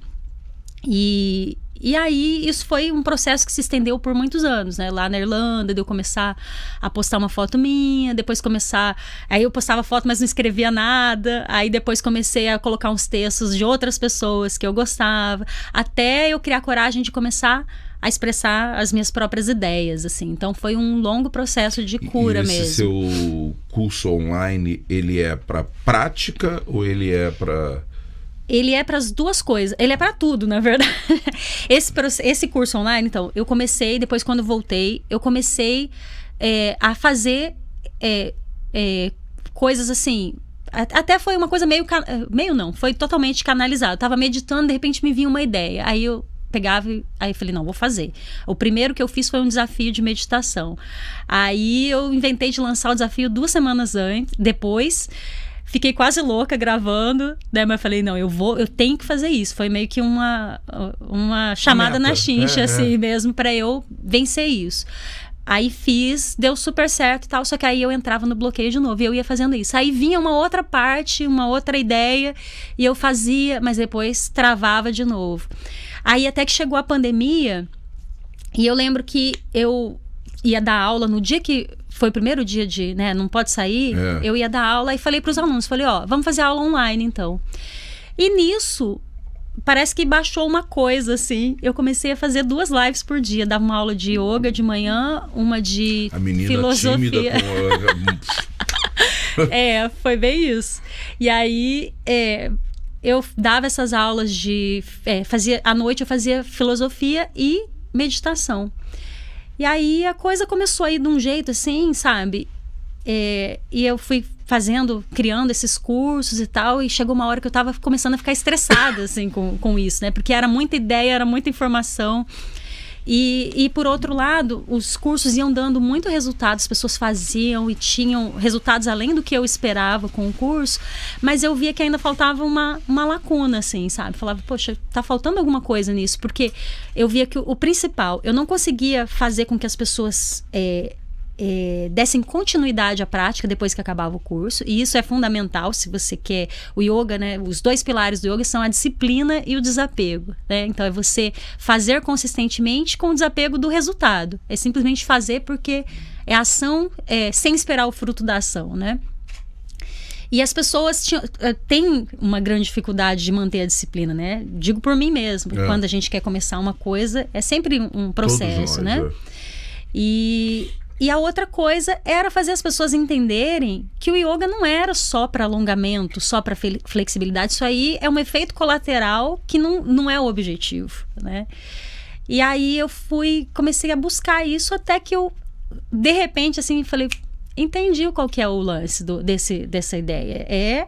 E, e aí, isso foi um processo que se estendeu por muitos anos, né? Lá na Irlanda, de eu começar a postar uma foto minha, depois começar. Aí eu postava foto, mas não escrevia nada. Aí depois comecei a colocar uns textos de outras pessoas que eu gostava, até eu criar coragem de começar a expressar as minhas próprias ideias, assim. Então foi um longo processo de cura e esse mesmo. seu curso online, ele é para prática ou ele é para ele é para as duas coisas. Ele é para tudo, na verdade. esse, esse curso online, então, eu comecei, depois quando voltei, eu comecei é, a fazer é, é, coisas assim. Até foi uma coisa meio. Meio não, foi totalmente canalizado. Eu tava meditando, de repente me vinha uma ideia. Aí eu pegava e aí falei, não, vou fazer. O primeiro que eu fiz foi um desafio de meditação. Aí eu inventei de lançar o desafio duas semanas antes, depois. Fiquei quase louca gravando, né? Mas falei, não, eu vou, eu tenho que fazer isso. Foi meio que uma, uma chamada Meta. na chincha, é, assim é. mesmo, para eu vencer isso. Aí fiz, deu super certo e tal, só que aí eu entrava no bloqueio de novo e eu ia fazendo isso. Aí vinha uma outra parte, uma outra ideia e eu fazia, mas depois travava de novo. Aí até que chegou a pandemia e eu lembro que eu ia dar aula no dia que foi o primeiro dia de, né, não pode sair, é. eu ia dar aula e falei para os alunos, falei, ó, vamos fazer aula online então. E nisso parece que baixou uma coisa assim. Eu comecei a fazer duas lives por dia, dava uma aula de yoga de manhã, uma de a menina filosofia. Hum. é, foi bem isso. E aí, é, eu dava essas aulas de é, fazia à noite eu fazia filosofia e meditação. E aí a coisa começou a ir de um jeito assim, sabe? É, e eu fui fazendo, criando esses cursos e tal, e chegou uma hora que eu tava começando a ficar estressada, assim, com, com isso, né? Porque era muita ideia, era muita informação. E, e, por outro lado, os cursos iam dando muito resultado, as pessoas faziam e tinham resultados além do que eu esperava com o curso, mas eu via que ainda faltava uma, uma lacuna, assim, sabe? Falava, poxa, tá faltando alguma coisa nisso, porque eu via que o, o principal, eu não conseguia fazer com que as pessoas é, é, dessem continuidade à prática depois que acabava o curso. E isso é fundamental se você quer o yoga, né? Os dois pilares do yoga são a disciplina e o desapego, né? Então é você fazer consistentemente com o desapego do resultado. É simplesmente fazer porque é ação é, sem esperar o fruto da ação, né? E as pessoas eh, têm uma grande dificuldade de manter a disciplina, né? Digo por mim mesmo. É. Quando a gente quer começar uma coisa, é sempre um processo, nós, né? É. E e a outra coisa era fazer as pessoas entenderem que o yoga não era só para alongamento, só para flexibilidade. Isso aí é um efeito colateral que não, não é o objetivo, né? E aí eu fui, comecei a buscar isso até que eu, de repente, assim, falei, entendi qual que é o lance do, desse, dessa ideia. É,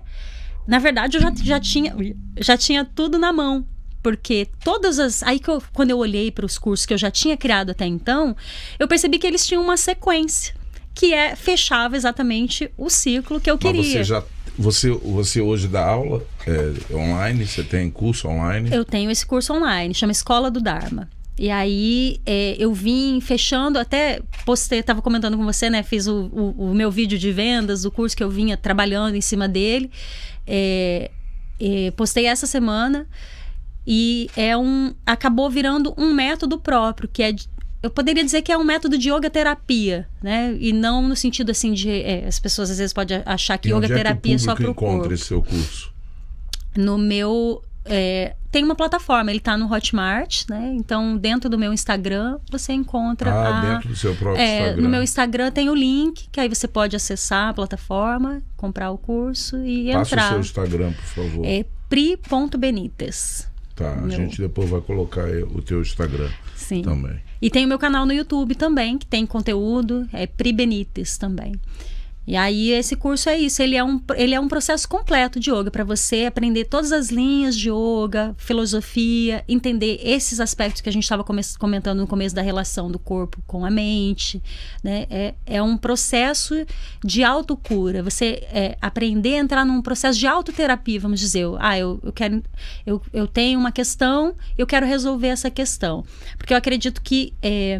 na verdade, eu já, já, tinha, já tinha tudo na mão porque todas as. Aí que eu, quando eu olhei para os cursos que eu já tinha criado até então, eu percebi que eles tinham uma sequência que é fechava exatamente o ciclo que eu queria. Mas você já você, você hoje dá aula é, online? Você tem curso online? Eu tenho esse curso online, chama Escola do Dharma. E aí é, eu vim fechando, até postei, estava comentando com você, né? Fiz o, o, o, meu vídeo de vendas, do curso que eu vinha trabalhando em cima dele. É, é postei essa semana. E é um acabou virando um método próprio, que é de, eu poderia dizer que é um método de yoga terapia, né? E não no sentido assim de é, as pessoas às vezes podem achar que e yoga terapia é, que o é só para o corpo. esse seu curso? No meu é, tem uma plataforma, ele está no Hotmart, né? Então, dentro do meu Instagram, você encontra. Ah, a, dentro do seu próprio é, Instagram. No meu Instagram tem o link, que aí você pode acessar a plataforma, comprar o curso e Passa entrar. Passa o seu Instagram, por favor. É pri.benites. Tá, a gente depois vai colocar o teu Instagram Sim. também. E tem o meu canal no YouTube também, que tem conteúdo, é Pri Benites também. E aí esse curso é isso, ele é um, ele é um processo completo de yoga para você aprender todas as linhas de yoga, filosofia, entender esses aspectos que a gente estava comentando no começo da relação do corpo com a mente, né? É, é um processo de autocura, você é, aprender a entrar num processo de autoterapia, vamos dizer, ah, eu, eu quero eu, eu tenho uma questão, eu quero resolver essa questão, porque eu acredito que é,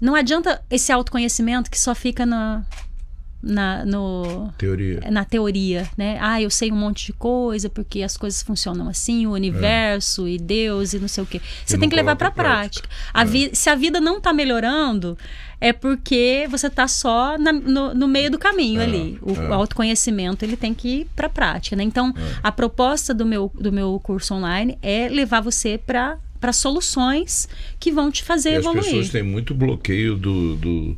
não adianta esse autoconhecimento que só fica na na, no, teoria. É, na teoria, né? Ah, eu sei um monte de coisa porque as coisas funcionam assim, o universo é. e Deus e não sei o quê. Você tem que levar para prática. prática. A é. Se a vida não está melhorando, é porque você está só na, no, no, meio do caminho é, ali. O, é. autoconhecimento ele tem que ir para a prática, né? Então, é. a proposta do meu, do meu curso online é levar você para para soluções que vão te fazer e evoluir. As pessoas têm muito bloqueio do, do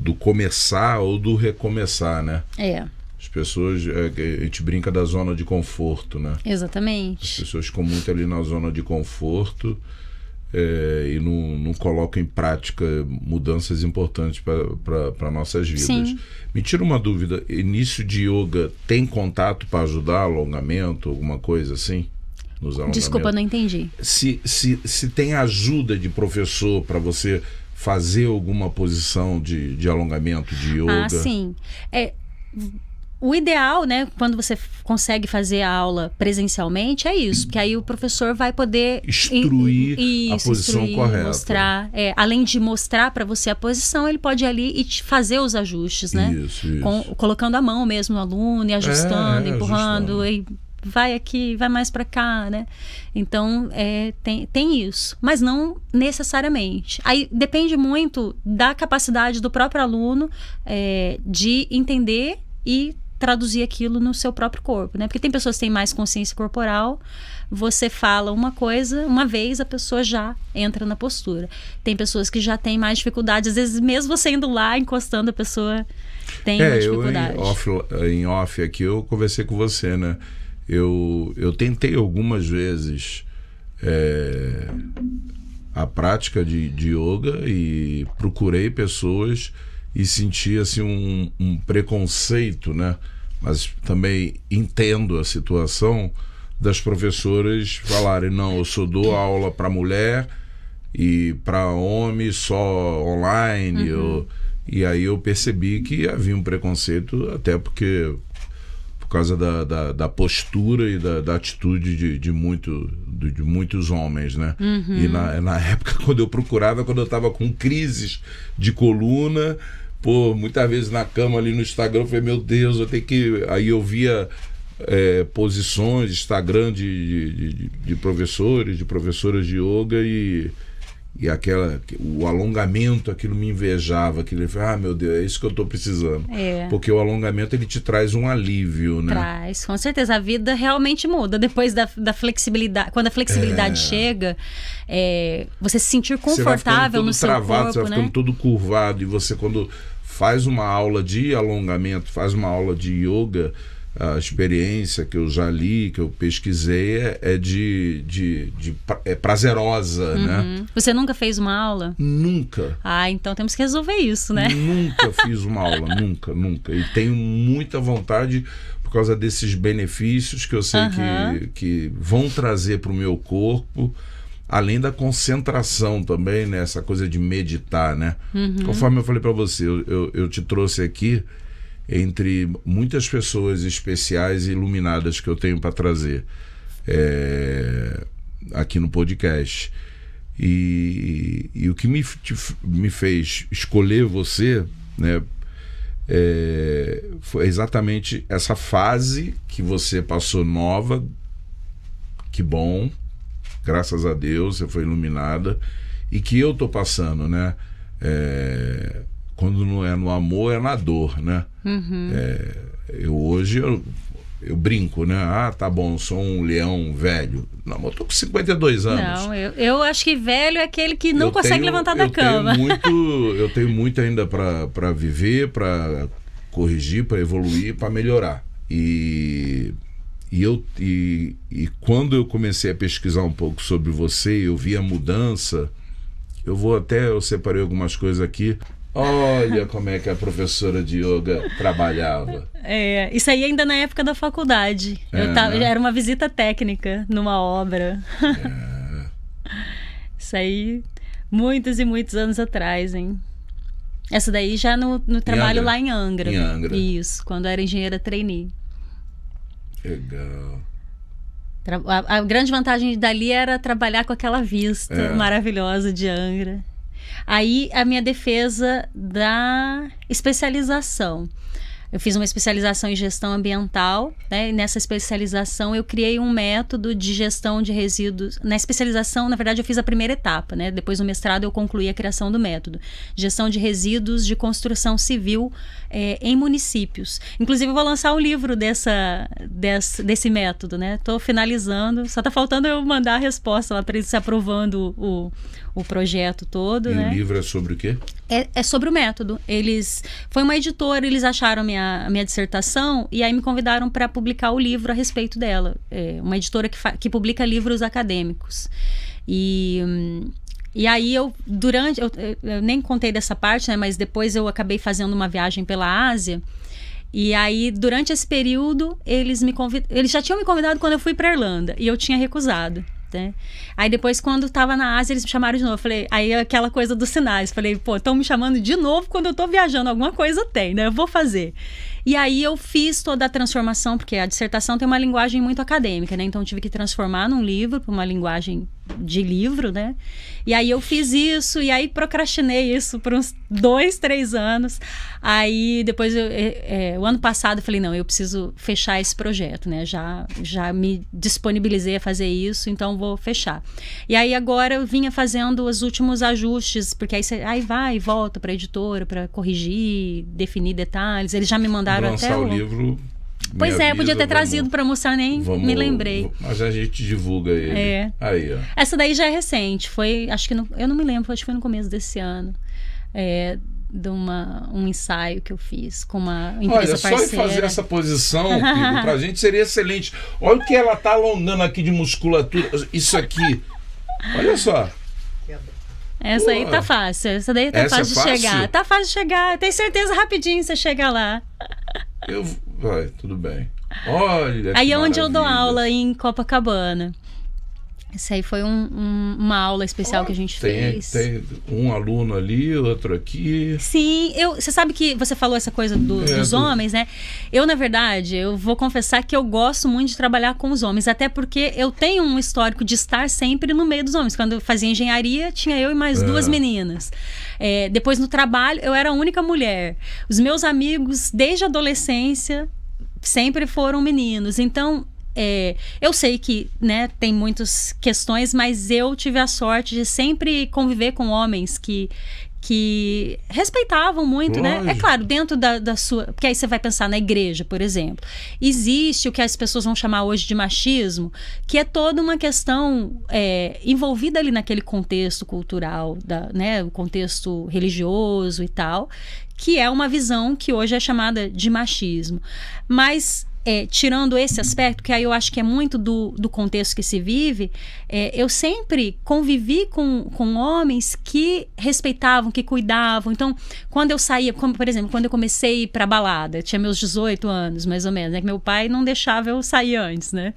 do começar ou do recomeçar, né? É. As pessoas, é, a gente brinca da zona de conforto, né? Exatamente. As pessoas ficam muito ali na zona de conforto é, e não, não colocam em prática mudanças importantes para nossas vidas. Sim. Me tira uma dúvida: início de yoga tem contato para ajudar alongamento, alguma coisa assim? Nos Desculpa, não entendi. Se, se, se tem ajuda de professor para você fazer alguma posição de, de alongamento, de ah, yoga? Ah, sim. É, o ideal, né, quando você consegue fazer a aula presencialmente, é isso, porque aí o professor vai poder instruir isso, a posição instruir, correta. Mostrar, é, além de mostrar para você a posição, ele pode ir ali e te fazer os ajustes, né? Isso, isso. Com, colocando a mão mesmo no aluno e ajustando, é, é, empurrando ajustando. e vai aqui, vai mais para cá, né? Então, é, tem, tem isso, mas não necessariamente. Aí depende muito da capacidade do próprio aluno é, de entender e traduzir aquilo no seu próprio corpo, né? Porque tem pessoas que têm mais consciência corporal, você fala uma coisa, uma vez a pessoa já entra na postura. Tem pessoas que já têm mais dificuldade, às vezes mesmo você indo lá, encostando a pessoa tem é, dificuldade. Eu, em, off, em off aqui eu conversei com você, né? Eu, eu tentei algumas vezes é, a prática de, de yoga e procurei pessoas e senti assim, um, um preconceito, né? Mas também entendo a situação das professoras falarem: não, eu só dou aula para mulher e para homem só online. Uhum. Eu, e aí eu percebi que havia um preconceito, até porque causa da, da, da postura e da, da atitude de, de, muito, de, de muitos homens, né? Uhum. E na, na época, quando eu procurava, quando eu estava com crises de coluna, pô, muitas vezes na cama ali no Instagram, eu falei, meu Deus, eu tenho que. Aí eu via é, posições, Instagram de, de, de, de professores, de professoras de yoga e e aquela o alongamento aquilo me invejava aquilo ah meu Deus é isso que eu estou precisando é. porque o alongamento ele te traz um alívio né traz com certeza a vida realmente muda depois da, da flexibilidade quando a flexibilidade é. chega é, você se sentir confortável no seu travado, corpo você vai né? ficando todo curvado e você quando faz uma aula de alongamento faz uma aula de yoga a experiência que eu já li, que eu pesquisei, é, é de, de, de, é prazerosa, né? uhum. né? Você nunca fez uma aula? Nunca. Ah, então temos que resolver isso, né? Nunca fiz uma aula, nunca, nunca. E tenho muita vontade por causa desses benefícios que eu sei uhum. que, que vão trazer para o meu corpo além da concentração também, né? Essa coisa de meditar, né? Uhum. Conforme eu falei para você, eu, eu, eu, te trouxe aqui entre muitas pessoas especiais e iluminadas que eu tenho para trazer é, aqui no podcast. E, e, o que me, te, me fez escolher você né, é, foi exatamente essa fase que você passou nova. Que bom, graças a Deus, você foi iluminada. E que eu tô passando, né? É, quando não é no amor, é na dor, né? Uhum. É, eu hoje eu, eu, brinco, né? Ah, tá bom, sou um leão velho. Não, eu tô com 52 anos. Não, eu, eu acho que velho é aquele que não eu consegue tenho, levantar da cama. Tenho muito, eu tenho muito ainda para viver, para corrigir, para evoluir, para melhorar. E e, eu, e, e quando eu comecei a pesquisar um pouco sobre você, eu vi a mudança. Eu vou até, eu separei algumas coisas aqui. Olha como é que a professora de yoga trabalhava. É, isso aí ainda na época da faculdade. É, eu tava, né? Era uma visita técnica numa obra. É. Isso aí, muitos e muitos anos atrás, hein? Essa daí já no, no trabalho em lá em Angra. Em Angra. Isso, quando era engenheira trainee. Legal. A, a grande vantagem dali era trabalhar com aquela vista é. maravilhosa de Angra. Aí a minha defesa da especialização. Eu fiz uma especialização em gestão ambiental, né? E nessa especialização eu criei um método de gestão de resíduos. Na especialização, na verdade, eu fiz a primeira etapa, né? Depois do mestrado eu concluí a criação do método. Gestão de resíduos de construção civil é, em municípios. Inclusive, eu vou lançar o um livro dessa, desse, desse método, né? Estou finalizando, só está faltando eu mandar a resposta lá para eles se aprovando o, o projeto todo. E né? o livro é sobre o quê? É, é, sobre o método. Eles foi uma editora, eles acharam a minha, minha dissertação e aí me convidaram para publicar o livro a respeito dela. É uma editora que, fa... que publica livros acadêmicos. E, hum... E aí eu durante eu, eu, nem contei dessa parte, né, mas depois eu acabei fazendo uma viagem pela Ásia. E aí durante esse período eles me convid... eles já tinham me convidado quando eu fui para Irlanda e eu tinha recusado né? Aí depois, quando tava na Ásia, eles me chamaram de novo. Falei, aí é aquela coisa dos sinais. Falei, pô, estão me chamando de novo quando eu tô viajando. Alguma coisa tem, né? Eu vou fazer. E aí eu fiz toda a transformação, porque a dissertação tem uma linguagem muito acadêmica, né? Então tive que transformar num livro para uma linguagem de livro, né? E aí eu fiz isso, e aí procrastinei isso por uns dois, três anos. Aí depois, eu, é, é, o ano passado, eu falei: não, eu preciso fechar esse projeto, né? Já, já me disponibilizei a fazer isso, então vou fechar. E aí agora eu vinha fazendo os últimos ajustes, porque aí, você, aí vai e volta para a editora para corrigir, definir detalhes. Eles já me mandaram Lançar até. O... o livro Pois é, avisa, podia ter vamos, trazido para mostrar, nem vamos, me lembrei. Mas a gente divulga ele. É. Aí, ó. Essa daí já é recente, foi, acho que, no, eu não me lembro, acho que foi no começo desse ano. É, de uma, um ensaio que eu fiz com uma empresa Olha, só parceira. fazer essa posição, Pico, pra gente seria excelente. Olha o que ela tá alongando aqui de musculatura. Isso aqui. Olha só. Essa Pô. aí tá fácil. Essa daí tá essa é fácil é de chegar. Tá fácil de chegar. tem certeza rapidinho você chega lá. Eu Vai, tudo bem. Olha. Aí é onde eu dou aula em Copacabana. Isso aí foi um, um, uma aula especial oh, que a gente tem, fez. Tem um aluno ali, outro aqui. Sim, eu, você sabe que você falou essa coisa do, é, dos homens, né? Eu, na verdade, eu vou confessar que eu gosto muito de trabalhar com os homens, até porque eu tenho um histórico de estar sempre no meio dos homens. Quando eu fazia engenharia, tinha eu e mais é. duas meninas. É, depois, no trabalho, eu era a única mulher. Os meus amigos, desde a adolescência, sempre foram meninos. Então, é, eu sei que né, tem muitas questões, mas eu tive a sorte de sempre conviver com homens que, que respeitavam muito, né? É claro, dentro da, da, sua. Porque aí você vai pensar na igreja, por exemplo. Existe o que as pessoas vão chamar hoje de machismo, que é toda uma questão é, envolvida ali naquele contexto cultural, da, né? O contexto religioso e tal, que é uma visão que hoje é chamada de machismo. Mas é, tirando esse aspecto, que aí eu acho que é muito do, do contexto que se vive, é, eu sempre convivi com, com homens que respeitavam, que cuidavam. Então, quando eu saía, como, por exemplo, quando eu comecei para balada, eu tinha meus 18 anos, mais ou menos, né? Que meu pai não deixava eu sair antes, né?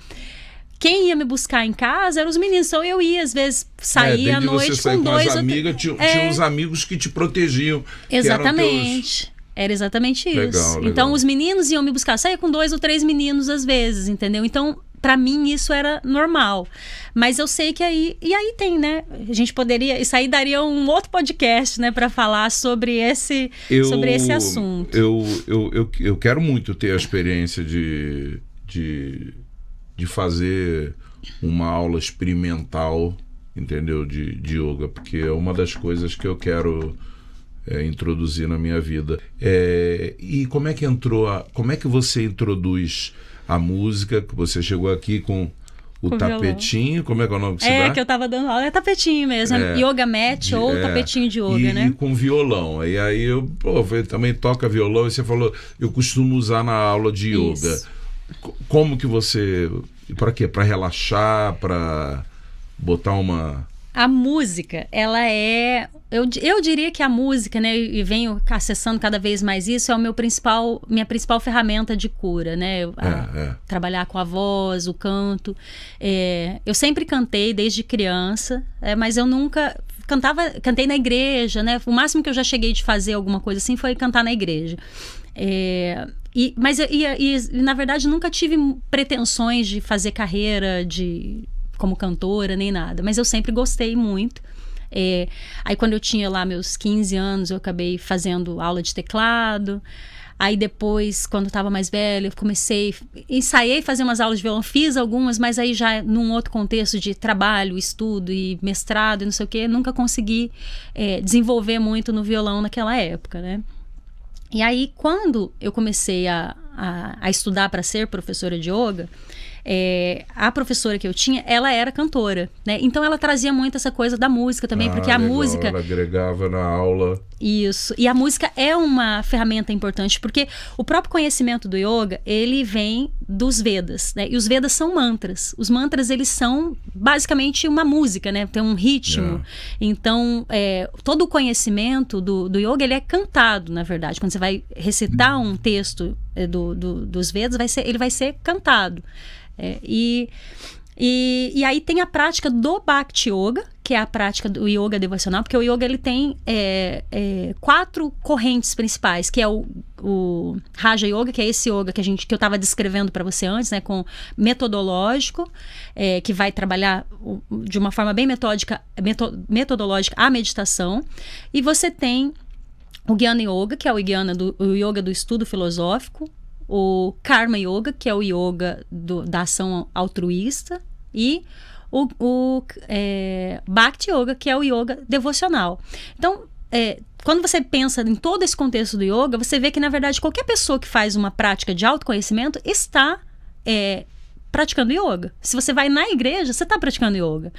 quem ia me buscar em casa eram os meninos. Então eu ia, às vezes, saía é, à noite você com dois. Com as amigas, é. tinha, uns amigos que te protegiam. Exatamente. Era exatamente isso. Legal, legal. Então os meninos iam me buscar. Eu saía com dois ou três meninos às vezes, entendeu? Então para mim isso era normal. Mas eu sei que aí. E aí tem, né? A gente poderia. Isso aí daria um outro podcast, né? para falar sobre esse, eu, sobre esse assunto. Eu, eu, eu, eu quero muito ter a experiência de, de, de fazer uma aula experimental, entendeu? De, de yoga, porque é uma das coisas que eu quero é, introduzir na minha vida. É, e como é que entrou a, como é que você introduz a música? Que você chegou aqui com o, com tapetinho, violão. como é que é o nome que você é, dá? É, que eu tava dando aula, é tapetinho mesmo, é, yoga mat ou é, tapetinho de yoga, e, né? E com violão, e aí eu, pô, eu também toca violão, e você falou, eu costumo usar na aula de yoga. Isso. Como que você, para quê? Para relaxar, para botar uma a música, ela é. Eu, eu diria que a música, né? E venho acessando cada vez mais isso, é o meu principal, minha principal ferramenta de cura, né? Eu, a, é, é. Trabalhar com a voz, o canto. É, eu sempre cantei desde criança, é, mas eu nunca cantava, cantei na igreja, né? O máximo que eu já cheguei de fazer alguma coisa assim foi cantar na igreja. É, e, mas e, e, na verdade nunca tive pretensões de fazer carreira de como cantora nem nada, mas eu sempre gostei muito. É, aí quando eu tinha lá meus 15 anos, eu acabei fazendo aula de teclado. Aí depois, quando eu tava mais velha, eu comecei, ensaiei fazer umas aulas de violão, fiz algumas, mas aí já num outro contexto de trabalho, estudo e mestrado e não sei o que, nunca consegui é, desenvolver muito no violão naquela época, né? E aí, quando eu comecei a, a, a estudar para ser professora de yoga, é, a professora que eu tinha, ela era cantora, né? Então ela trazia muito essa coisa da música também, ah, porque a música. Ela agregava na aula. Isso. E a música é uma ferramenta importante, porque o próprio conhecimento do yoga, ele vem dos Vedas, né? E os Vedas são mantras. Os mantras, eles são basicamente uma música, né? Tem um ritmo. É. Então, é, todo o conhecimento do, do yoga, ele é cantado, na verdade. Quando você vai recitar um texto é, do, do, dos Vedas, vai ser, ele vai ser cantado. É, e, e, e, aí tem a prática do Bhakti Yoga, que é a prática do yoga devocional, porque o yoga ele tem é, é, quatro correntes principais, que é o, o, Raja Yoga, que é esse yoga que a gente que eu estava descrevendo para você antes, né, com metodológico, é, que vai trabalhar de uma forma bem metódica, meto, metodológica a meditação, e você tem o Gyana Yoga, que é o do o yoga do estudo filosófico, o Karma Yoga, que é o yoga do, da ação altruísta, e o, o é, Bhakti Yoga, que é o yoga devocional. Então, é, quando você pensa em todo esse contexto do yoga, você vê que, na verdade, qualquer pessoa que faz uma prática de autoconhecimento está é, praticando yoga. Se você vai na igreja, você está praticando yoga.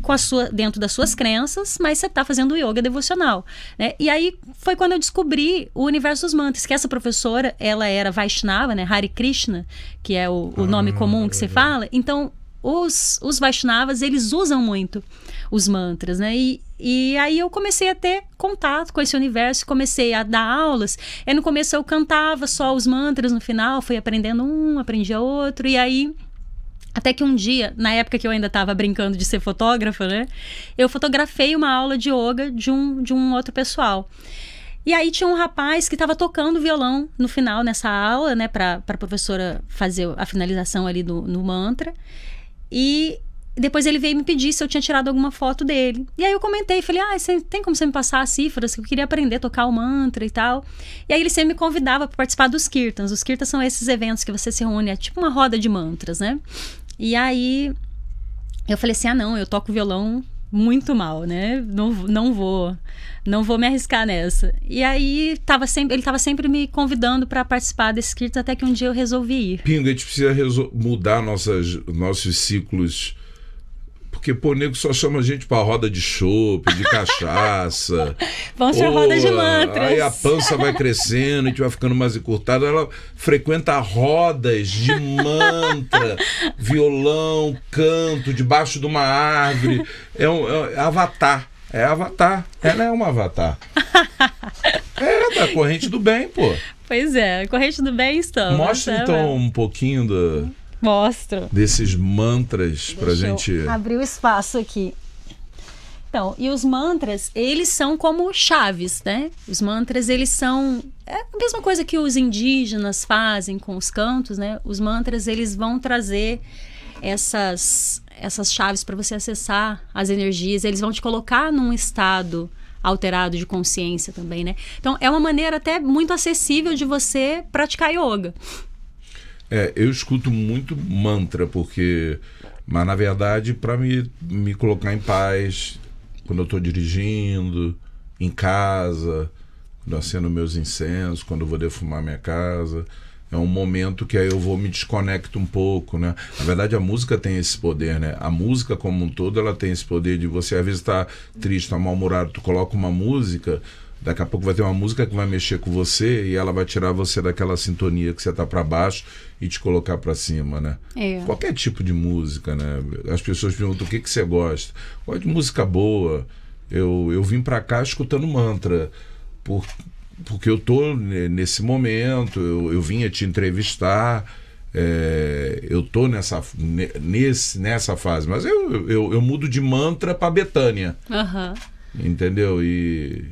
Com a sua, dentro das suas crenças, mas você está fazendo yoga devocional. Né? E aí foi quando eu descobri o universo dos mantras, que essa professora, ela era Vaishnava, né? Hare Krishna, que é o, o nome ah, comum é que se fala. Então, os, os Vaishnavas, eles usam muito os mantras, né? E, e aí eu comecei a ter contato com esse universo, comecei a dar aulas. E no começo eu cantava só os mantras, no final fui aprendendo um, aprendi outro, e aí até que um dia, na época que eu ainda estava brincando de ser fotógrafa, né? Eu fotografei uma aula de yoga de um, de um outro pessoal. E aí tinha um rapaz que estava tocando violão no final nessa aula, né? Para a professora fazer a finalização ali do, no mantra. E depois ele veio me pedir se eu tinha tirado alguma foto dele. E aí eu comentei, falei, ah, você tem como você me passar as cifras? Que eu queria aprender a tocar o mantra e tal. E aí ele sempre me convidava para participar dos kirtans. Os kirtans são esses eventos que você se reúne, é tipo uma roda de mantras, né? E aí eu falei assim, ah não, eu toco violão muito mal, né? Não, não vou, não vou me arriscar nessa. E aí tava sempre, ele estava sempre me convidando para participar desse Kirtans, até que um dia eu resolvi ir. Pinga, a gente precisa mudar nossas, nossos ciclos porque, pô, nego só chama a gente pra roda de chope, de cachaça. Vamos pra roda de mantras. Aí a pança vai crescendo, a gente vai ficando mais encurtada. Ela frequenta rodas de mantra, violão, canto, debaixo de uma árvore. É um, é um é avatar. É avatar. Ela é um avatar. é da corrente do bem, pô. Pois é, corrente do bem estamos. Mostra né, então um pouquinho do Mostro. Desses mantras para gente. Abrir o espaço aqui. Então, e os mantras, eles são como chaves, né? Os mantras, eles são é a mesma coisa que os indígenas fazem com os cantos, né? Os mantras, eles vão trazer essas essas chaves para você acessar as energias, eles vão te colocar num estado alterado de consciência também, né? Então, é uma maneira até muito acessível de você praticar yoga. É, eu escuto muito mantra, porque. Mas, na verdade, para me, me colocar em paz, quando eu estou dirigindo, em casa, quando eu acendo meus incensos, quando eu vou defumar minha casa. É um momento que aí eu vou me desconecto um pouco, né? Na verdade, a música tem esse poder, né? A música como um todo, ela tem esse poder de você, às vezes, estar tá triste, estar tá mal-humorado, tu coloca uma música, Daqui a pouco vai ter uma música que vai mexer com você e ela vai tirar você daquela sintonia que você tá para baixo e te colocar para cima, né? É. Qualquer tipo de música, né? As pessoas perguntam o que, que você gosta. Qual de música boa? Eu, eu vim para cá escutando mantra. Por, porque eu tô nesse momento, eu, eu vinha te entrevistar. É, eu tô nessa, nesse, nessa fase, mas eu, eu, eu mudo de mantra para Betânia. Uhum. Entendeu? E,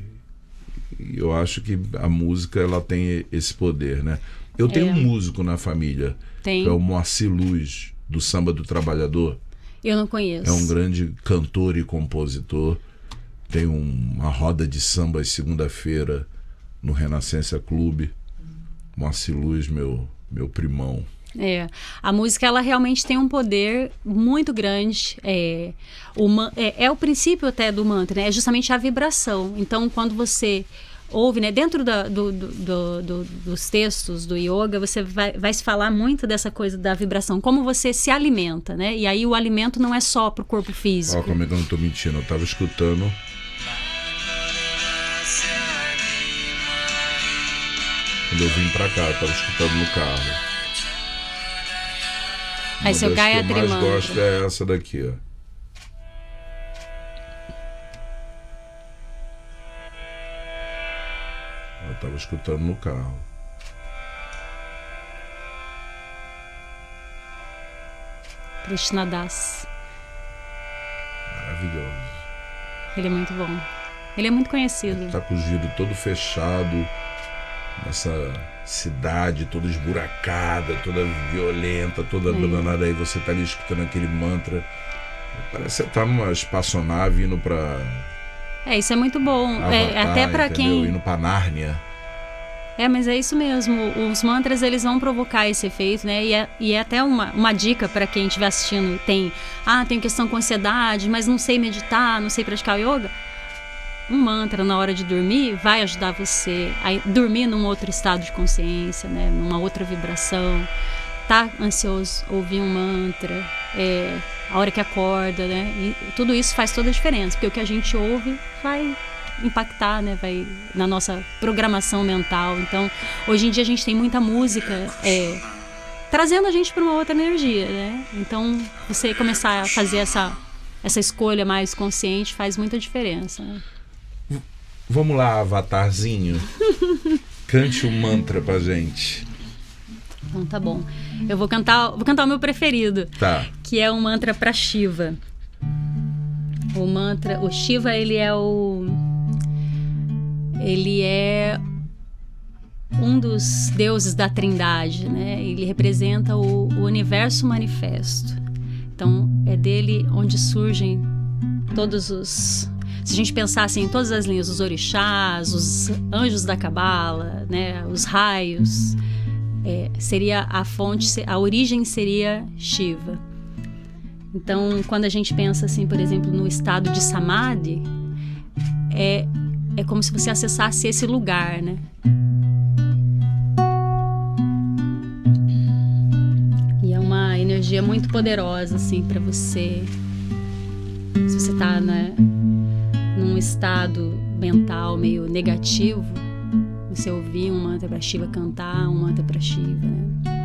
eu acho que a música ela tem esse poder, né? Eu tenho é. um músico na família, tem. que é o Moacir Luz, do Samba do Trabalhador. Eu não conheço. É um grande cantor e compositor. Tem um, uma roda de samba segunda-feira no Renascença Clube. Moacir Luz, meu, meu primão. É, a música ela realmente tem um poder muito grande. É, o, é, é, o princípio até do mantra, né? é justamente a vibração. Então, quando você houve, né? Dentro da, do, do, do, dos textos do yoga, você vai, vai se falar muito dessa coisa da vibração, como você se alimenta, né? E aí o alimento não é só para o corpo físico. Ó, como eu não estou mentindo, eu estava escutando quando eu vim pra cá, eu tava escutando no carro. Aí Uma seu Gaia Trimantra. O que eu mais gosto é essa daqui, ó. estava escutando no carro. das Maravilhoso. Ele é muito bom. Ele é muito conhecido. está com o giro todo fechado, nessa cidade toda esburacada, toda violenta, toda é. abandonada. Aí você tá ali escutando aquele mantra. Parece que está numa espaçonave indo para. É, isso é muito bom. É, Avatar, é, até para quem. Indo para Nárnia. É, mas é isso mesmo. Os mantras eles vão provocar esse efeito, né? E é, e é até uma, uma dica para quem estiver assistindo: tem, ah, tem questão com ansiedade, mas não sei meditar, não sei praticar yoga. Um mantra na hora de dormir vai ajudar você a dormir num outro estado de consciência, né? Numa outra vibração. Tá ansioso, ouvir um mantra, é, a hora que acorda, né? E tudo isso faz toda a diferença, porque o que a gente ouve vai impactar, né? Vai na nossa programação mental. Então, hoje em dia a gente tem muita música é, trazendo a gente para uma outra energia, né? Então, você começar a fazer essa essa escolha mais consciente faz muita diferença. Né? Vamos lá, avatarzinho. Cante o um mantra pra gente. Então tá bom. Eu vou cantar, vou cantar o meu preferido, tá. que é um mantra para Shiva. O mantra, o Shiva ele é o ele é um dos deuses da Trindade, né? Ele representa o, o universo manifesto. Então, é dele onde surgem todos os se a gente pensasse em todas as linhas, os orixás, os anjos da cabala, né, os raios, é, seria a fonte, a origem seria Shiva. Então, quando a gente pensa assim, por exemplo, no estado de Samadhi, é é como se você acessasse esse lugar, né? E é uma energia muito poderosa, assim, para você. Se você tá né, num estado mental meio negativo, você ouvir um mantra pra Shiva cantar, um mantra pra Shiva, né?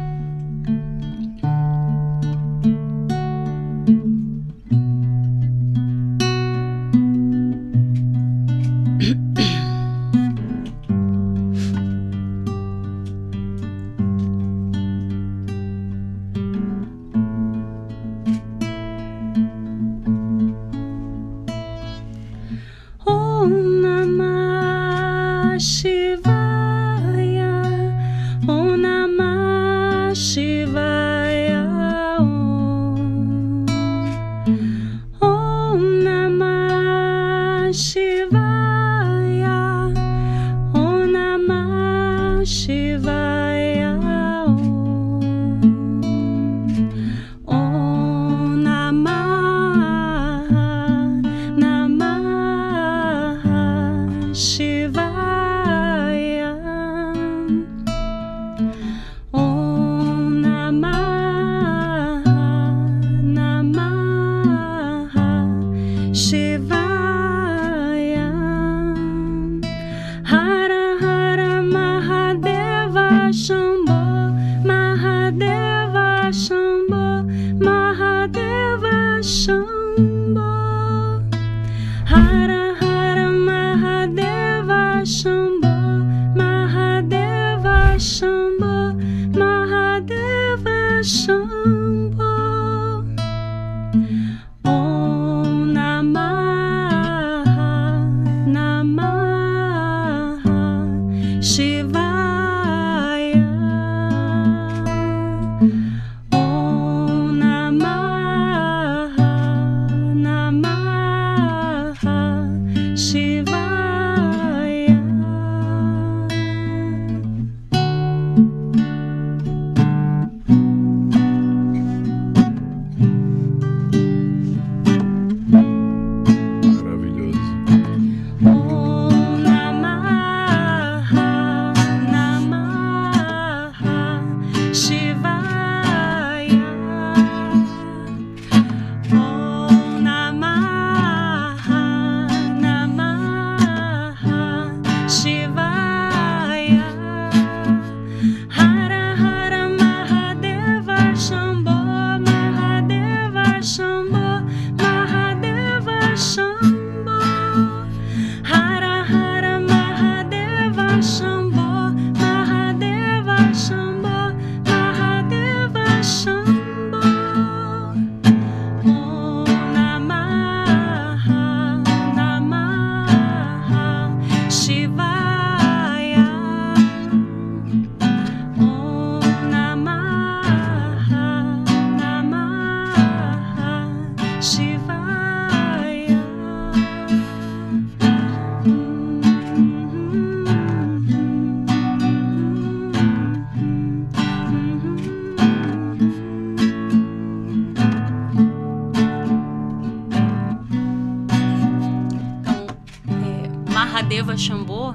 Deva Xambô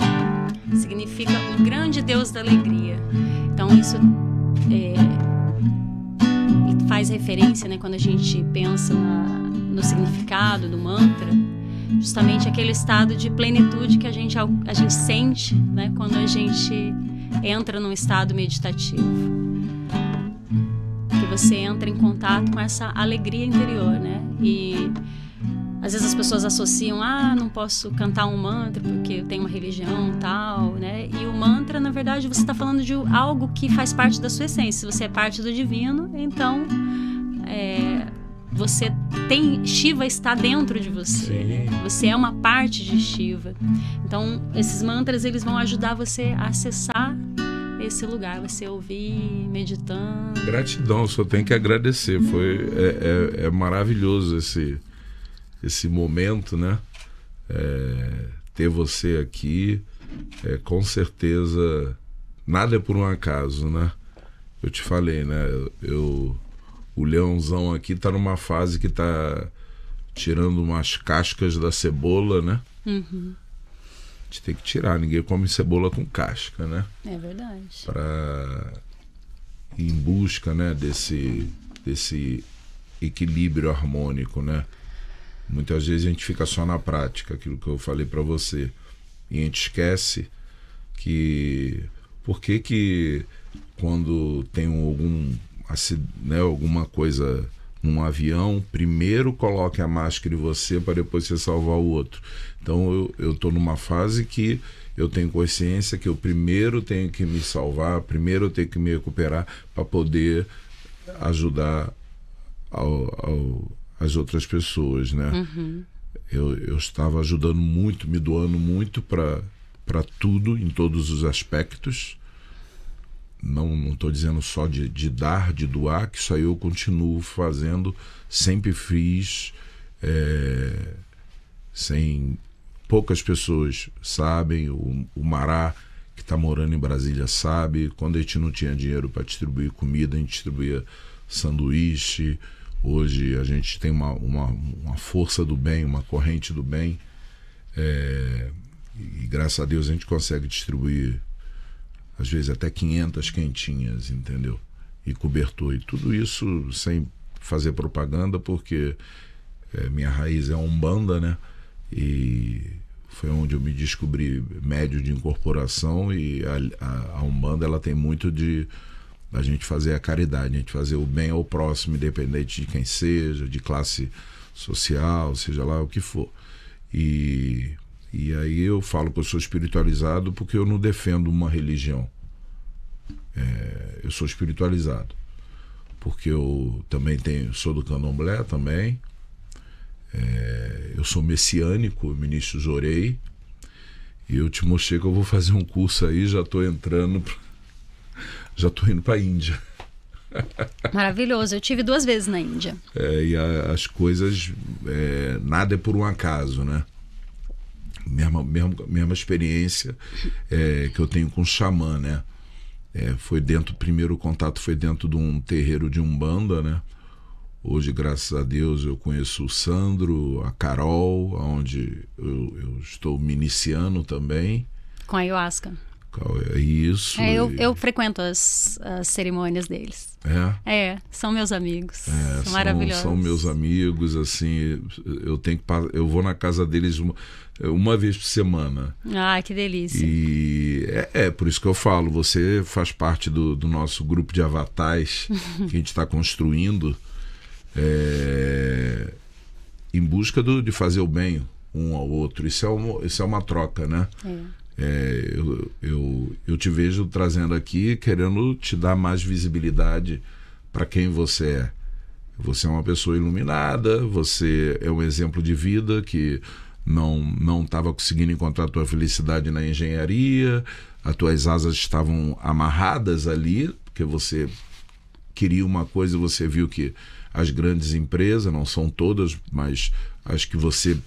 significa o grande Deus da alegria. Então isso é, faz referência, né, quando a gente pensa na, no significado do mantra, justamente aquele estado de plenitude que a gente, a gente sente né, quando a gente entra num estado meditativo. Que você entra em contato com essa alegria interior, né? E às vezes as pessoas associam, ah, não posso cantar um mantra porque eu tenho uma religião tal, né? E o mantra, na verdade, você está falando de algo que faz parte da sua essência. Se você é parte do divino, então é, você tem Shiva está dentro de você. Né? Você é uma parte de Shiva. Então esses mantras eles vão ajudar você a acessar esse lugar, você ouvir, meditando. Gratidão, só tem que agradecer. Foi é, é, é maravilhoso esse esse momento, né? É, ter você aqui, é, com certeza, nada é por um acaso, né? Eu te falei, né? Eu, o leãozão aqui tá numa fase que tá tirando umas cascas da cebola, né? Uhum. A gente tem que tirar, ninguém come cebola com casca, né? É verdade. Pra ir em busca, né, desse, desse equilíbrio harmônico, né? Muitas vezes a gente fica só na prática, aquilo que eu falei para você. E a gente esquece que por que que quando tem algum né, alguma coisa num avião, primeiro coloque a máscara em você para depois você salvar o outro. Então eu estou numa fase que eu tenho consciência que eu primeiro tenho que me salvar, primeiro eu tenho que me recuperar para poder ajudar ao, ao as outras pessoas, né? Uhum. Eu, eu estava ajudando muito, me doando muito para tudo, em todos os aspectos. Não estou dizendo só de, de dar, de doar, que isso aí eu continuo fazendo, sempre fiz, é, sem poucas pessoas sabem, o, o Mará, que está morando em Brasília, sabe. Quando a gente não tinha dinheiro para distribuir comida, a gente distribuía sanduíche, Hoje a gente tem uma, uma, uma força do bem, uma corrente do bem. É, e graças a Deus a gente consegue distribuir, às vezes até 500 quentinhas, entendeu? E cobertor. E tudo isso sem fazer propaganda, porque é, minha raiz é umbanda, né? E foi onde eu me descobri médio de incorporação e a, a, a umbanda ela tem muito de da gente fazer a caridade, a gente fazer o bem ao próximo, independente de quem seja, de classe social, seja lá o que for. E, e aí eu falo que eu sou espiritualizado porque eu não defendo uma religião. É, eu sou espiritualizado. Porque eu também tenho, sou do candomblé também. É, eu sou messiânico, ministro Jorei. E eu te mostrei que eu vou fazer um curso aí, já estou entrando. Pra já estou indo para a Índia. Maravilhoso, eu tive duas vezes na Índia. É, e a, as coisas, é, nada é por um acaso, né? Mesma, mesma, mesma experiência é, que eu tenho com o xamã, né? É, foi dentro, o primeiro contato foi dentro de um terreiro de Umbanda, né? Hoje, graças a Deus, eu conheço o Sandro, a Carol, onde eu, eu estou me iniciando também. Com a ayahuasca é isso. É, eu, eu, frequento as, as, cerimônias deles. É? É, são meus amigos. É, são maravilhosos. São meus amigos, assim, eu tenho que eu vou na casa deles uma, uma vez por semana. Ah, que delícia. E é, é, por isso que eu falo, você faz parte do, do nosso grupo de avatares que a gente está construindo é, em busca do, de fazer o bem um ao outro. Isso é, isso é uma troca, né? É. É, eu, eu, eu te vejo trazendo aqui, querendo te dar mais visibilidade para quem você é. Você é uma pessoa iluminada, você é um exemplo de vida que não não estava conseguindo encontrar a tua felicidade na engenharia, as tuas asas estavam amarradas ali, porque você queria uma coisa e você viu que as grandes empresas, não são todas, mas as que você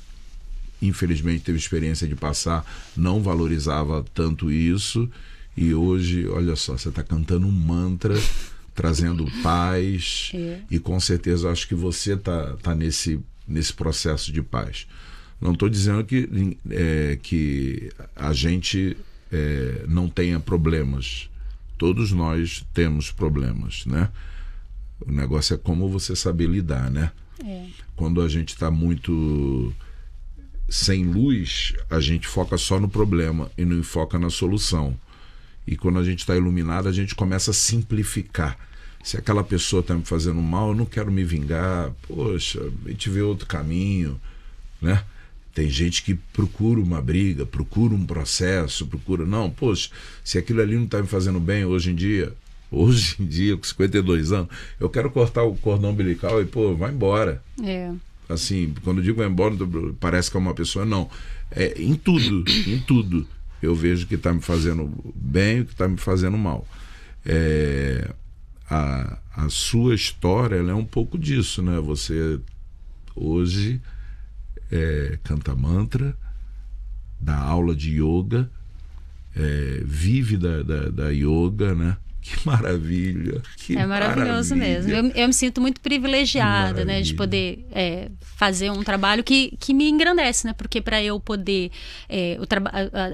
infelizmente teve experiência de passar, não valorizava tanto isso. E hoje, olha só, você está cantando um mantra, trazendo paz. É. E com certeza acho que você está tá nesse, nesse processo de paz. Não estou dizendo que, é, que a gente é, não tenha problemas. Todos nós temos problemas, né? O negócio é como você saber lidar, né? É. Quando a gente está muito sem luz, a gente foca só no problema e não foca na solução. E quando a gente está iluminado, a gente começa a simplificar. Se aquela pessoa está me fazendo mal, eu não quero me vingar. Poxa, a gente vê outro caminho, né? Tem gente que procura uma briga, procura um processo, procura. Não, poxa, se aquilo ali não está me fazendo bem hoje em dia, hoje em dia, com 52 anos, eu quero cortar o cordão umbilical e, pô, vai embora. É. Assim, quando digo embora, parece que é uma pessoa, não. É, em tudo, em tudo, eu vejo que está me fazendo bem e que está me fazendo mal. É, a, a sua história é um pouco disso, né? Você hoje é, canta mantra, dá aula de yoga, é, vive da, da, da yoga, né? Que maravilha! Que é maravilhoso maravilha. mesmo. Eu, eu, me sinto muito privilegiada, né, de poder é, fazer um trabalho que, que me engrandece, né? Porque para eu poder é,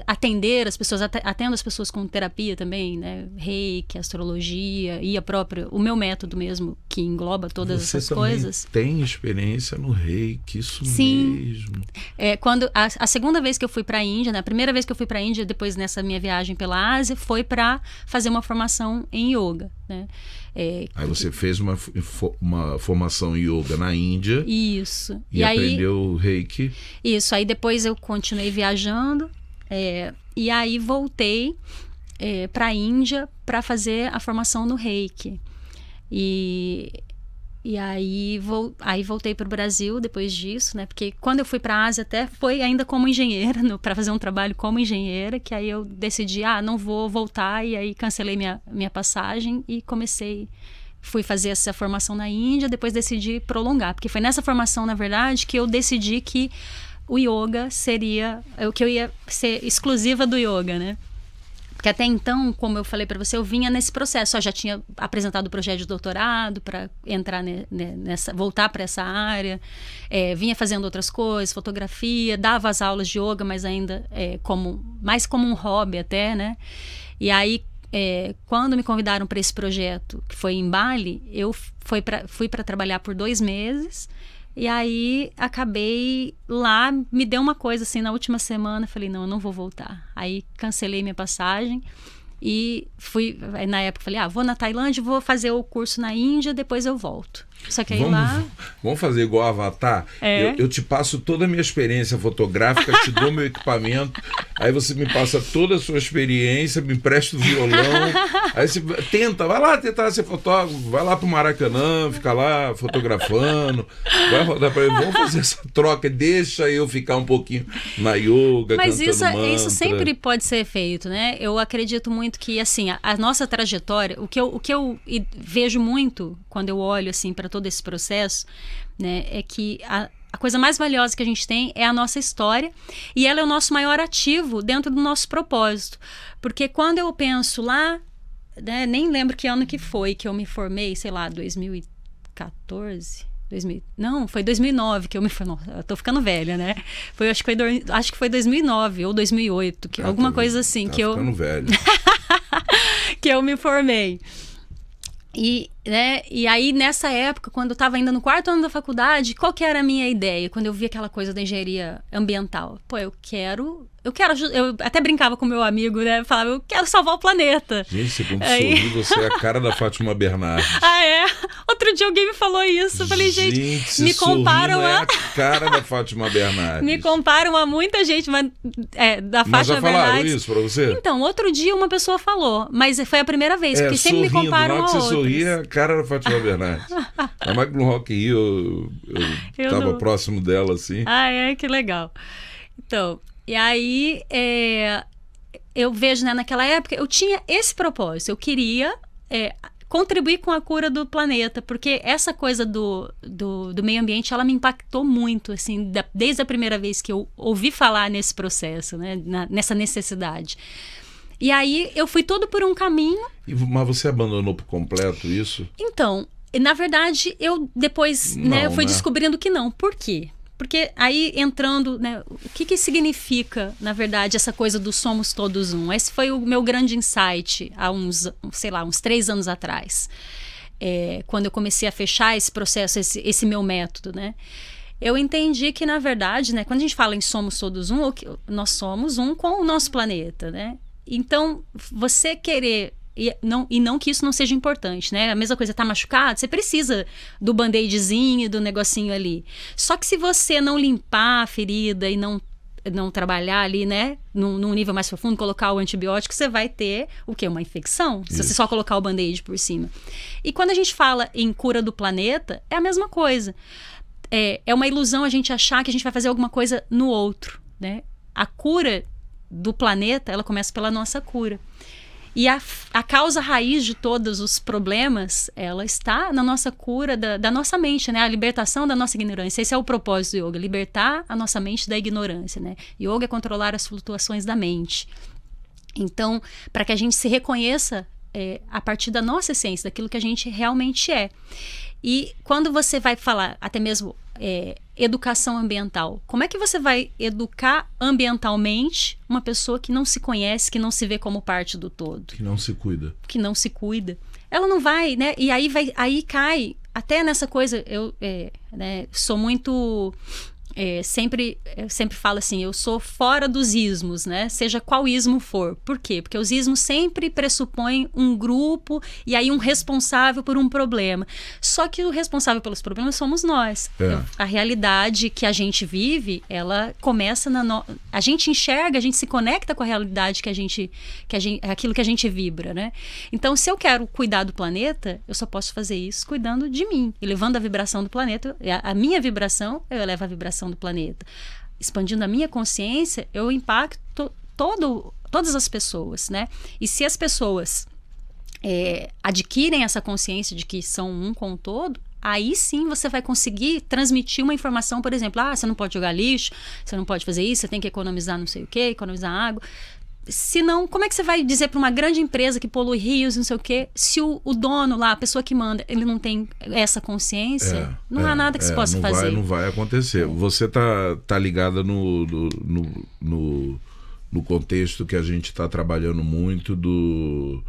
atender as pessoas, atendo as pessoas com terapia também, né? Reiki, astrologia e a própria, o meu método mesmo que engloba todas Você essas coisas. Tem experiência no Reiki, isso Sim. mesmo. É, quando a, a segunda vez que eu fui para a Índia, né, a primeira vez que eu fui para a Índia depois nessa minha viagem pela Ásia, foi para fazer uma formação em yoga. Né? É, aí você fez uma, uma formação em yoga na Índia. Isso. E, e aí, aprendeu reiki. Isso. Aí depois eu continuei viajando. É, e aí voltei é, para a Índia para fazer a formação no reiki. E e aí, vou, aí voltei para o Brasil depois disso, né? Porque quando eu fui para a Ásia até foi ainda como engenheira, para fazer um trabalho como engenheira, que aí eu decidi, ah, não vou voltar, e aí cancelei minha, minha passagem e comecei fui fazer essa formação na Índia, depois decidi prolongar, porque foi nessa formação, na verdade, que eu decidi que o yoga seria o que eu ia ser exclusiva do yoga, né? Que até então, como eu falei para você, eu vinha nesse processo. Eu já tinha apresentado o projeto de doutorado para entrar ne, ne, nessa, voltar para essa área. É, vinha fazendo outras coisas, fotografia, dava as aulas de yoga, mas ainda é, como mais como um hobby até, né? E aí é, quando me convidaram para esse projeto, que foi em Bali, eu fui para trabalhar por dois meses e aí acabei lá, me deu uma coisa assim na última semana, falei, não, eu não vou voltar. Aí cancelei minha passagem e fui, na época falei, ah, vou na Tailândia, vou fazer o curso na Índia, depois eu volto. Só que aí vamos, lá. Vamos fazer igual Avatar? É. Eu, eu, te passo toda a minha experiência fotográfica, te dou meu equipamento, aí você me passa toda a sua experiência, me empresta o violão. aí você tenta, vai lá tentar ser fotógrafo, vai lá pro Maracanã, fica lá fotografando, vai rodar pra mim. Vamos fazer essa troca, deixa eu ficar um pouquinho na yoga. Mas é, isso, mantra. isso sempre pode ser feito, né? Eu acredito muito que, assim, a, a nossa trajetória, o que eu, o que eu vejo muito quando eu olho assim para todo esse processo, né, é que a, a coisa mais valiosa que a gente tem é a nossa história e ela é o nosso maior ativo dentro do nosso propósito. Porque quando eu penso lá, né, nem lembro que ano que foi que eu me formei, sei lá, 2014, 2000, não, foi 2009 que eu me formei. Eu tô ficando velha, né? Foi, acho, que foi, acho que foi 2009 ou 2008, que, ah, alguma tá coisa assim. Tá que ficando eu, que eu me formei. E, né, e aí, nessa época, quando eu estava ainda no quarto ano da faculdade, qual que era a minha ideia? Quando eu vi aquela coisa da engenharia ambiental? Pô, eu quero eu quero eu até brincava com meu amigo, né? Falava, eu quero salvar o planeta. Gente, você quando Aí... você é a cara da Fátima Bernardes. ah, é? Outro dia alguém me falou isso. Eu falei, gente, gente me comparam é a... É a cara da Fátima Bernardes. me comparam a muita gente, mas é, da Fátima mas já falaram Bernardes. isso pra você? Então, outro dia uma pessoa falou, mas foi a primeira vez, é, porque sempre me comparam a você outros. sorria, é a cara da Fátima Bernardes. a mais Rock Rio, eu, estava tava não... próximo dela, assim. Ah, é? Que legal. Então, e aí é, eu vejo, né, naquela época, eu tinha esse propósito. Eu queria é, contribuir com a cura do planeta, porque essa coisa do, do, do meio ambiente, ela me impactou muito, assim, da, desde a primeira vez que eu ouvi falar nesse processo, né, na, nessa necessidade. E aí eu fui todo por um caminho. E, mas você abandonou por completo isso? Então, na verdade, eu depois, né, não, né, eu fui né? descobrindo que não. Por quê? Porque aí entrando, né, o que, que significa, na verdade, essa coisa do somos todos um? Esse foi o meu grande insight há uns, sei lá, uns três anos atrás, é, quando eu comecei a fechar esse processo, esse, esse meu método, né? eu entendi que, na verdade, né, quando a gente fala em somos todos um, nós somos um com o nosso planeta, né? Então, você querer e não, e não que isso não seja importante, né? A mesma coisa, tá machucado, você precisa do band-aidzinho, do negocinho ali. Só que se você não limpar a ferida e não não trabalhar ali, né, num, num, nível mais profundo, colocar o antibiótico, você vai ter o quê? Uma infecção, Isso. se você só colocar o band-aid por cima. E quando a gente fala em cura do planeta, é a mesma coisa. É, é uma ilusão a gente achar que a gente vai fazer alguma coisa no outro, né? A cura do planeta, ela começa pela nossa cura. E a, a causa raiz de todos os problemas, ela está na nossa cura da, da nossa mente, né? A libertação da nossa ignorância. Esse é o propósito do yoga, libertar a nossa mente da ignorância, né? Yoga é controlar as flutuações da mente. Então, para que a gente se reconheça é, a partir da nossa essência, daquilo que a gente realmente é. E quando você vai falar, até mesmo é, educação ambiental. Como é que você vai educar ambientalmente uma pessoa que não se conhece, que não se vê como parte do todo? Que não se cuida. Que não se cuida. Ela não vai, né? E aí vai, aí cai até nessa coisa. Eu é, né, sou muito é, sempre, é, eu sempre falo assim, eu sou fora dos ismos, né? Seja qual ismo for. Por quê? Porque os ismos sempre pressupõem um grupo e aí um responsável por um problema. Só que o responsável pelos problemas somos nós. É. A realidade que a gente vive, ela começa na no... a gente enxerga, a gente se conecta com a realidade que a gente que a gente, aquilo que a gente vibra, né? Então, se eu quero cuidar do planeta, eu só posso fazer isso cuidando de mim, elevando a vibração do planeta. A minha vibração, eu elevo a vibração população do planeta. Expandindo a minha consciência, eu impacto todo, todas as pessoas, né? E se as pessoas é, adquirem essa consciência de que são um com o todo, aí sim você vai conseguir transmitir uma informação, por exemplo, ah, você não pode jogar lixo, você não pode fazer isso, você tem que economizar não sei o que, economizar água não como é que você vai dizer para uma grande empresa que polui rios, não sei o quê, se o, o, dono lá, a pessoa que manda, ele não tem essa consciência? É, não é, há nada que é, se possa não fazer. Vai, não vai acontecer. É. Você tá, tá ligada no, no, no, no, contexto que a gente está trabalhando muito do.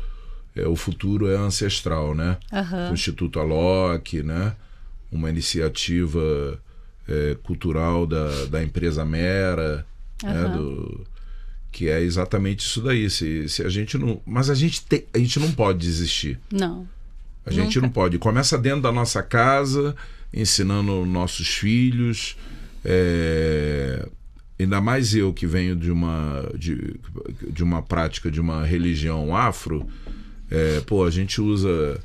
É, o futuro é ancestral, né? Uhum. O Instituto Alok, né? Uma iniciativa é, cultural da, da empresa Mera, uhum. né? Do, que é exatamente isso daí. Se, se a gente não, mas a gente te, a gente não pode desistir. Não. A gente nunca. não pode. Começa dentro da nossa casa, ensinando nossos filhos. É, ainda mais eu que venho de uma de, de uma prática de uma religião afro. É, pô, a gente usa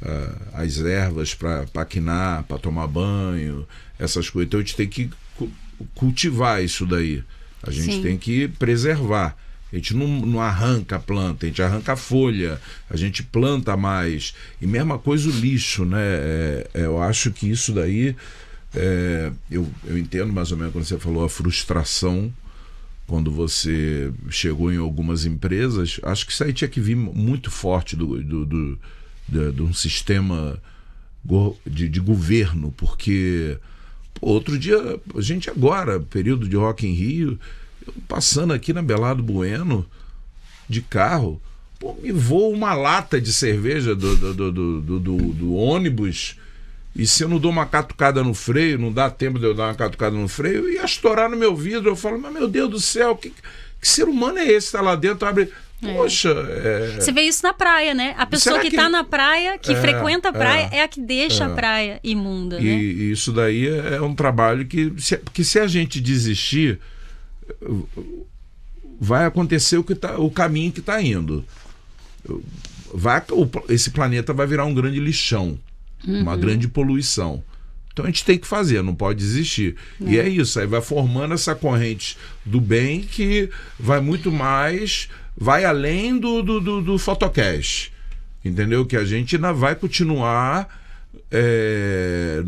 uh, as ervas para paquinar, para tomar banho, essas coisas. Então a gente tem que cu cultivar isso daí. A gente Sim. tem que preservar. A gente não, não, arranca a planta, a gente arranca a folha, a gente planta mais. E mesma coisa o lixo, né? É, é, eu acho que isso daí. É, eu, eu entendo mais ou menos quando você falou a frustração quando você chegou em algumas empresas. Acho que isso aí tinha que vir muito forte do, do, do, do de, de um sistema de, de governo, porque Outro dia, a gente agora, período de Rock em Rio, passando aqui na Belado Bueno, de carro, pô, me voa uma lata de cerveja do, do, do, do, ônibus. E se eu não dou uma catucada no freio, não dá tempo de eu dar uma catucada no freio, ia estourar no meu vidro. Eu falo, mas meu Deus do céu, que, que ser humano é esse? Tá lá dentro, abre. É. Poxa. É... Você vê isso na praia, né? A pessoa que, está na praia, que é, frequenta a é. praia, é, a que deixa a é. praia imunda. E, né? e isso daí é, é um trabalho que se, que se a gente desistir, vai acontecer o, que tá, o caminho que está indo. Vai, esse planeta vai virar um grande lixão, uhum. uma grande poluição. Então a gente tem que fazer, não pode desistir. E é isso, aí vai formando essa corrente do bem que vai muito mais vai além do, do, do, do Entendeu? Que a gente ainda vai continuar é,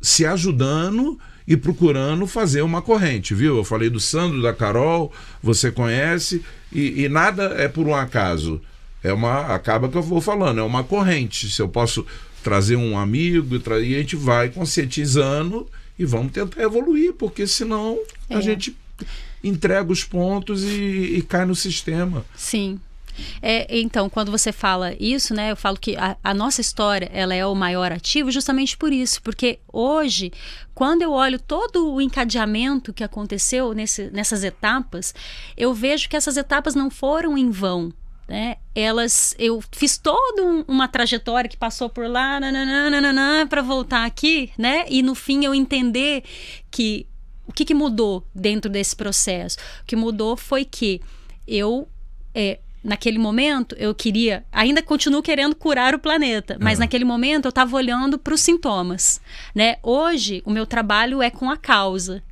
se ajudando e procurando fazer uma corrente, viu? Eu falei do Sandro, da Carol, você conhece, e, e nada é por um acaso. É uma. Acaba que eu vou falando, é uma corrente. Se eu posso trazer um amigo, e a gente vai conscientizando e vamos tentar evoluir, porque senão é. a gente entrega os pontos e, e cai no sistema. Sim. É, então, quando você fala isso, né, eu falo que a, a, nossa história ela é o maior ativo justamente por isso, porque hoje, quando eu olho todo o encadeamento que aconteceu nesse, nessas etapas, eu vejo que essas etapas não foram em vão. Né? Elas, eu fiz toda um, uma trajetória que passou por lá, para voltar aqui, né? E no fim eu entender que o que, que mudou dentro desse processo? O que mudou foi que eu. É, naquele momento eu queria, ainda continuo querendo curar o planeta, mas naquele momento eu estava olhando para os sintomas, né? Hoje o meu trabalho é com a causa.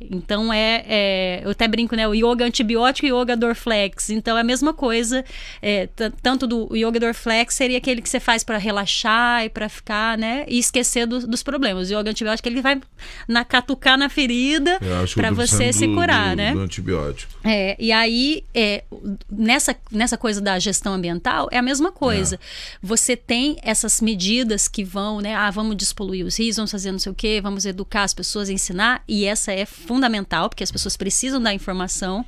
Então é, é, eu até brinco, né? O yoga antibiótico e yoga dorflex. Então é a mesma coisa, é, tanto do yoga dorflex seria aquele que você faz para relaxar e para ficar, né? E esquecer do, dos problemas. O yoga antibiótico ele vai na catucar na ferida para você se curar, do, né? Do antibiótico. É, e aí é, nessa nessa coisa da gestão ambiental é a mesma coisa. É. Você tem essas medidas que vão, né? Ah, vamos despoluir os rios, vamos fazer não sei o quê, vamos educar as pessoas, ensinar. E essa é fundamental, porque as pessoas precisam da informação,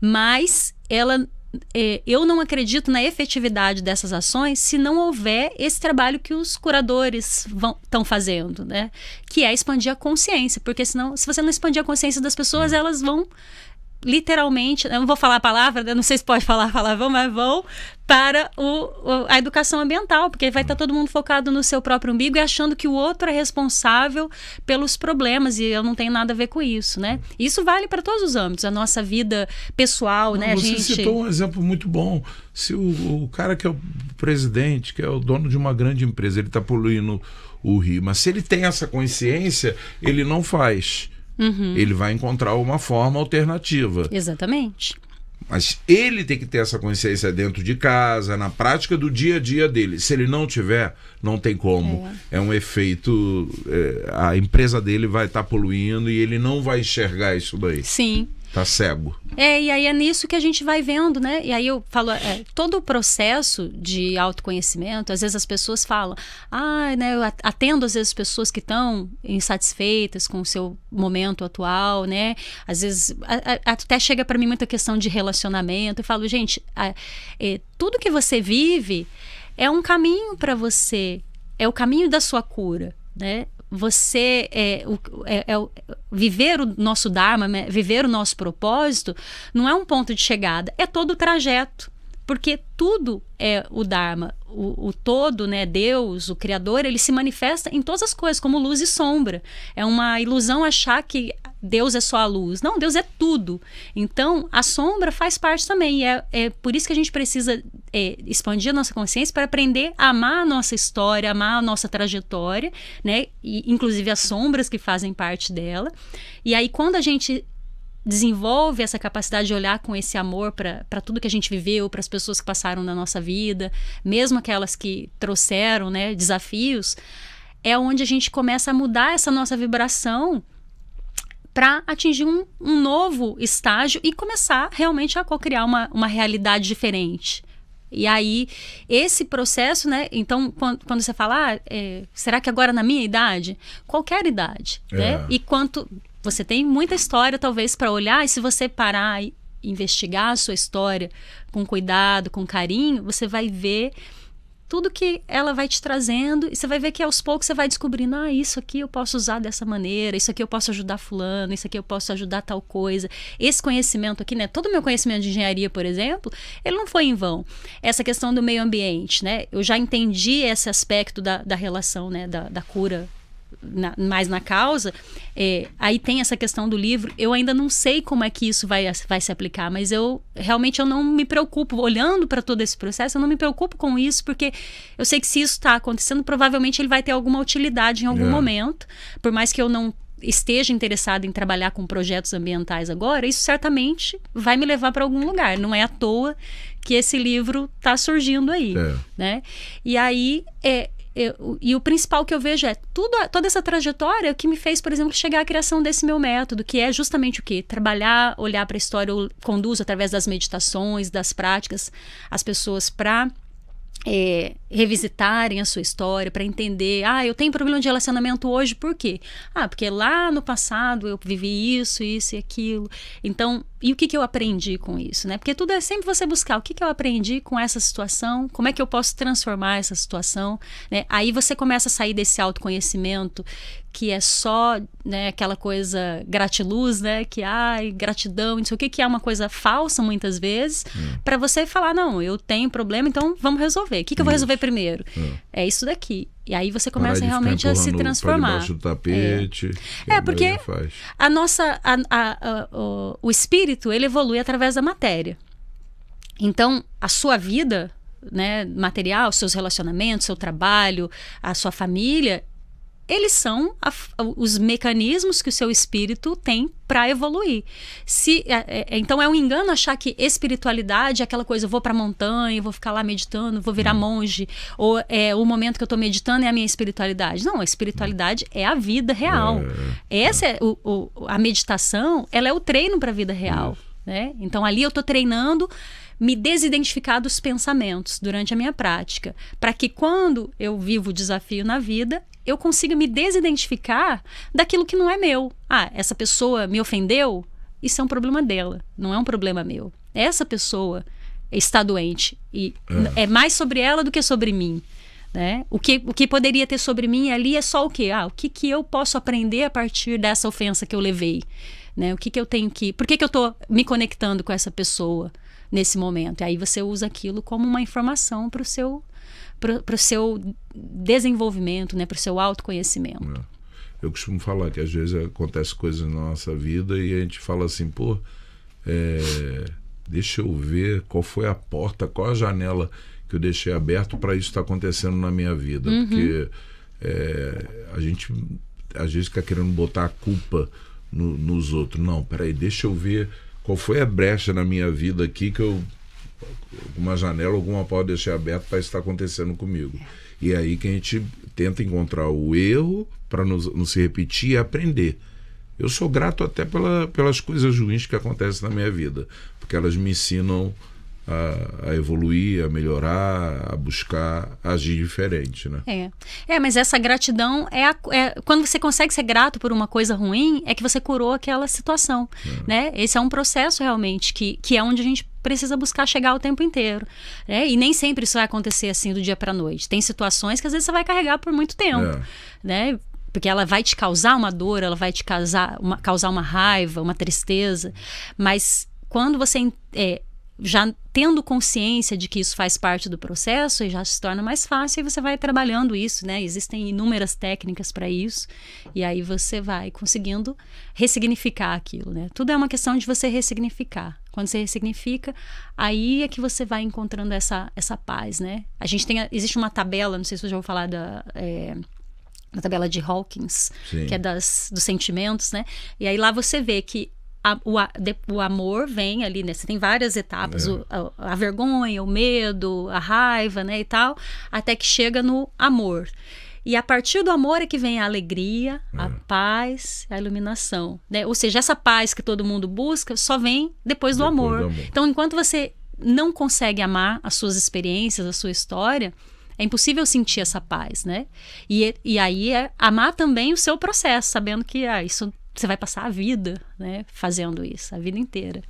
mas ela é, eu não acredito na efetividade dessas ações se não houver esse trabalho que os curadores estão fazendo, né? Que é expandir a consciência, porque senão, se você não expandir a consciência das pessoas, hum. elas vão literalmente, eu não vou falar a palavra, não sei se pode falar palavrão, mas vão para o, a educação ambiental, porque vai estar todo mundo focado no seu próprio umbigo e achando que o outro é responsável pelos problemas e eu não tenho nada a ver com isso, né? Isso vale para todos os âmbitos, a nossa vida pessoal, não, né? Você gente... citou um exemplo muito bom. Se o, o cara que é o presidente, que é o dono de uma grande empresa, ele está poluindo o rio, mas se ele tem essa consciência, ele não faz. Uhum. Ele vai encontrar uma forma alternativa. Exatamente. Mas ele tem que ter essa consciência dentro de casa, na prática do dia a dia dele. Se ele não tiver, não tem como. É, é um efeito. É, a empresa dele vai estar tá poluindo e ele não vai enxergar isso daí. Sim. Tá cego. É, e aí é nisso que a gente vai vendo, né? E aí eu falo, é, todo o processo de autoconhecimento, às vezes as pessoas falam, ah, né, eu atendo às vezes pessoas que estão insatisfeitas com o seu momento atual, né? Às vezes a, a, até chega para mim muita questão de relacionamento, eu falo, gente, a, é, tudo que você vive é um caminho para você, é o caminho da sua cura, né? você é, o, é, é, viver o nosso Dharma, né, viver o nosso propósito, não é um ponto de chegada, é todo o trajeto. Porque tudo é o Dharma, o, o, todo, né, Deus, o Criador, ele se manifesta em todas as coisas, como luz e sombra. É uma ilusão achar que Deus é só a luz. Não, Deus é tudo. Então, a sombra faz parte também. E é, é por isso que a gente precisa é, expandir a nossa consciência para aprender a amar a nossa história, amar a nossa trajetória, né? E, inclusive as sombras que fazem parte dela. E aí, quando a gente desenvolve essa capacidade de olhar com esse amor para tudo que a gente viveu, para as pessoas que passaram na nossa vida, mesmo aquelas que trouxeram né, desafios, é onde a gente começa a mudar essa nossa vibração para atingir um, um, novo estágio e começar realmente a co-criar uma, uma realidade diferente. E aí, esse processo, né? Então, quando, quando você fala, ah, é, será que agora na minha idade? Qualquer idade, né? é. né? E quanto. Você tem muita história, talvez, para olhar, e se você parar e investigar a sua história com cuidado, com carinho, você vai ver tudo que ela vai te trazendo, e você vai ver que aos poucos você vai descobrindo: ah, isso aqui eu posso usar dessa maneira, isso aqui eu posso ajudar Fulano, isso aqui eu posso ajudar tal coisa. Esse conhecimento aqui, né? Todo o meu conhecimento de engenharia, por exemplo, ele não foi em vão. Essa questão do meio ambiente, né? Eu já entendi esse aspecto da, da relação, né? Da, da cura na, mais na causa, é, aí tem essa questão do livro. Eu ainda não sei como é que isso vai, vai se aplicar, mas eu realmente eu não me preocupo, olhando para todo esse processo, eu não me preocupo com isso, porque eu sei que se isso está acontecendo, provavelmente ele vai ter alguma utilidade em algum é. momento, por mais que eu não esteja interessado em trabalhar com projetos ambientais agora, isso certamente vai me levar para algum lugar. Não é à toa que esse livro está surgindo aí, é. né? E aí é, eu, e o principal que eu vejo é tudo, toda essa trajetória que me fez, por exemplo, chegar à criação desse meu método, que é justamente o quê? Trabalhar, olhar para a história, eu conduzo através das meditações, das práticas, as pessoas para é, revisitarem a sua história para entender, ah, eu tenho problema de relacionamento hoje, por quê? Ah, porque lá no passado eu vivi isso, isso e aquilo. Então, e o que, que eu aprendi com isso, né? Porque tudo é sempre você buscar o que, que eu aprendi com essa situação, como é que eu posso transformar essa situação, né? Aí você começa a sair desse autoconhecimento que é só, né, aquela coisa gratiluz, né, que ai, gratidão, não sei o que que é uma coisa falsa muitas vezes, hum. para você falar não, eu tenho problema, então vamos resolver. O que que eu vou resolver primeiro? Hum. É isso daqui. E aí você começa realmente a se transformar. do tapete. É, é porque a nossa, a, a, a, o, o espírito ele evolui através da matéria. Então a sua vida, né, material, seus relacionamentos, seu trabalho, a sua família, eles são a, os mecanismos que o seu espírito tem para evoluir. Se é, é, é, então é um engano achar que espiritualidade é aquela coisa, eu vou para montanha, vou ficar lá meditando, vou virar hum. monge, ou é o momento que eu estou meditando é a minha espiritualidade. Não, a espiritualidade é a vida real. É, é. Essa é o, o, a meditação, ela é o treino para a vida real, né? Então ali eu estou treinando me desidentificar dos pensamentos durante a minha prática, para que quando eu vivo o desafio na vida, eu consiga me desidentificar daquilo que não é meu. Ah, essa pessoa me ofendeu? Isso é um problema dela, não é um problema meu. Essa pessoa está doente e é, é mais sobre ela do que sobre mim. Né? O, que, o que poderia ter sobre mim ali é só o quê? Ah, o que, que eu posso aprender a partir dessa ofensa que eu levei? Né? O que, que eu tenho que. Por que, que eu estou me conectando com essa pessoa nesse momento? E aí você usa aquilo como uma informação para o seu para o seu desenvolvimento, né, para o seu autoconhecimento. É. Eu costumo falar que às vezes acontece coisas na nossa vida e a gente fala assim, pô, é, deixa eu ver qual foi a porta, qual a janela que eu deixei aberto para isso estar tá acontecendo na minha vida. Uhum. Porque é, a gente às vezes fica querendo botar a culpa no, nos outros. Não, peraí, deixa eu ver qual foi a brecha na minha vida aqui que eu alguma janela, alguma pode deixar aberta para estar tá acontecendo comigo. E é aí que a gente tenta encontrar o erro para não, não, se repetir e aprender. Eu sou grato até pela, pelas coisas ruins que acontecem na minha vida, porque elas me ensinam a, a, evoluir, a melhorar, a buscar agir diferente, né? É, é mas essa gratidão é, a, é, quando você consegue ser grato por uma coisa ruim, é que você curou aquela situação, é. né? Esse é um processo realmente que, que é onde a gente precisa buscar chegar o tempo inteiro. Né? E nem sempre isso vai acontecer assim do dia para noite. Tem situações que às vezes você vai carregar por muito tempo. É. Né? porque ela vai te causar uma dor, ela vai te causar uma, causar uma raiva, uma tristeza, mas quando você é, já tendo consciência de que isso faz parte do processo e já se torna mais fácil e você vai trabalhando isso, né? Existem inúmeras técnicas para isso e aí você vai conseguindo ressignificar aquilo, né? Tudo é uma questão de você ressignificar. Quando você ressignifica, aí é que você vai encontrando essa, essa paz, né? A gente tem, existe uma tabela, não sei se eu já vou falar da é, na tabela de Hawkins, Sim. que é das, dos sentimentos, né? E aí lá você vê que a, o, a, de, o, amor vem ali, né? Você tem várias etapas, é. o, a, a, vergonha, o medo, a raiva, né? E tal, até que chega no amor. E a partir do amor é que vem a alegria, é. a paz, a iluminação, né? Ou seja, essa paz que todo mundo busca só vem depois do, amor. do amor. Então, enquanto você não consegue amar as suas experiências, a sua história, é impossível sentir essa paz, né? E, e aí é amar também o seu processo, sabendo que ah, isso você vai passar a vida né, fazendo isso, a vida inteira.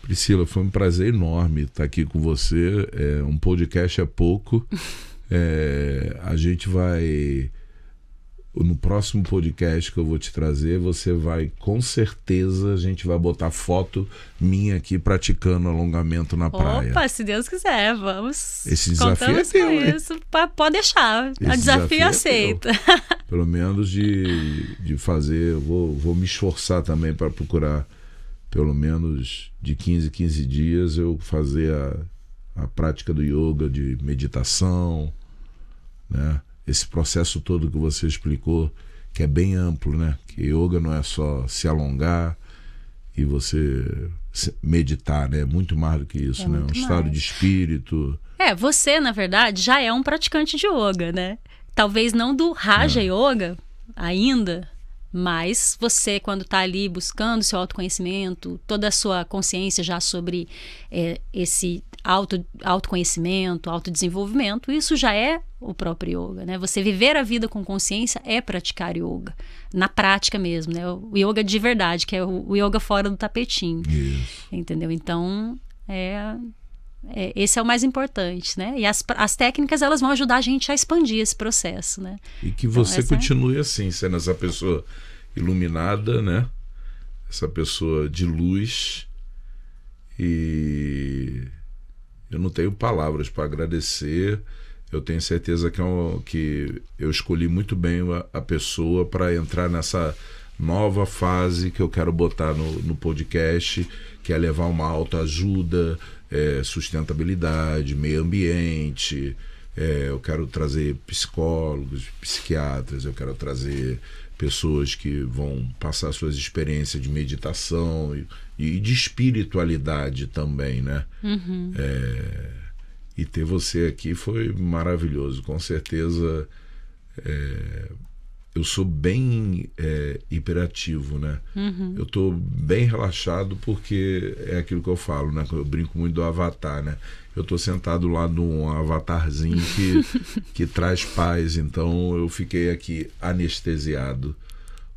Priscila, foi um prazer enorme estar aqui com você. É, um podcast é pouco. É, a gente vai no próximo podcast que eu vou te trazer, você vai com certeza a gente vai botar foto minha aqui praticando alongamento na Opa, praia. Opa, se Deus quiser, vamos. Esse desafio é teu, né? isso, pode deixar. Esse o desafio, desafio é aceita. Pelo menos de, de fazer, eu vou, vou me esforçar também para procurar pelo menos de 15 15 dias eu fazer a, a prática do yoga de meditação, né? esse processo todo que você explicou, que é bem amplo, né? Que yoga não é só se alongar e você meditar, né? É muito mais do que isso, é né? É um mais. estado de espírito. É, você, na verdade, já é um praticante de yoga, né? Talvez não do Raja é. Yoga ainda, mas você, quando está ali buscando seu autoconhecimento, toda a sua consciência já sobre é, esse auto, autoconhecimento, autodesenvolvimento, isso já é o próprio yoga, né? Você viver a vida com consciência é praticar yoga, na prática mesmo, né? O yoga de verdade, que é o, yoga fora do tapetinho. Isso. Entendeu? Então, é, é, esse é o mais importante, né? E as, as técnicas elas vão ajudar a gente a expandir esse processo, né? E que então, você então, continue é... assim, sendo essa pessoa iluminada, né? Essa pessoa de luz e eu não tenho palavras para agradecer. Eu tenho certeza que eu, é que eu escolhi muito bem a, a pessoa para entrar nessa nova fase que eu quero botar no, no podcast, que é levar uma autoajuda, é, sustentabilidade, meio ambiente. É, eu quero trazer psicólogos, psiquiatras, eu quero trazer pessoas que vão passar suas experiências de meditação e, e de espiritualidade também, né? Uhum. É, e ter você aqui foi maravilhoso, com certeza. É, eu sou bem é, hiperativo, né? Uhum. Eu tô bem relaxado porque é aquilo que eu falo, né? Eu brinco muito do avatar, né? Eu tô sentado lá num avatarzinho que, que traz paz, então eu fiquei aqui anestesiado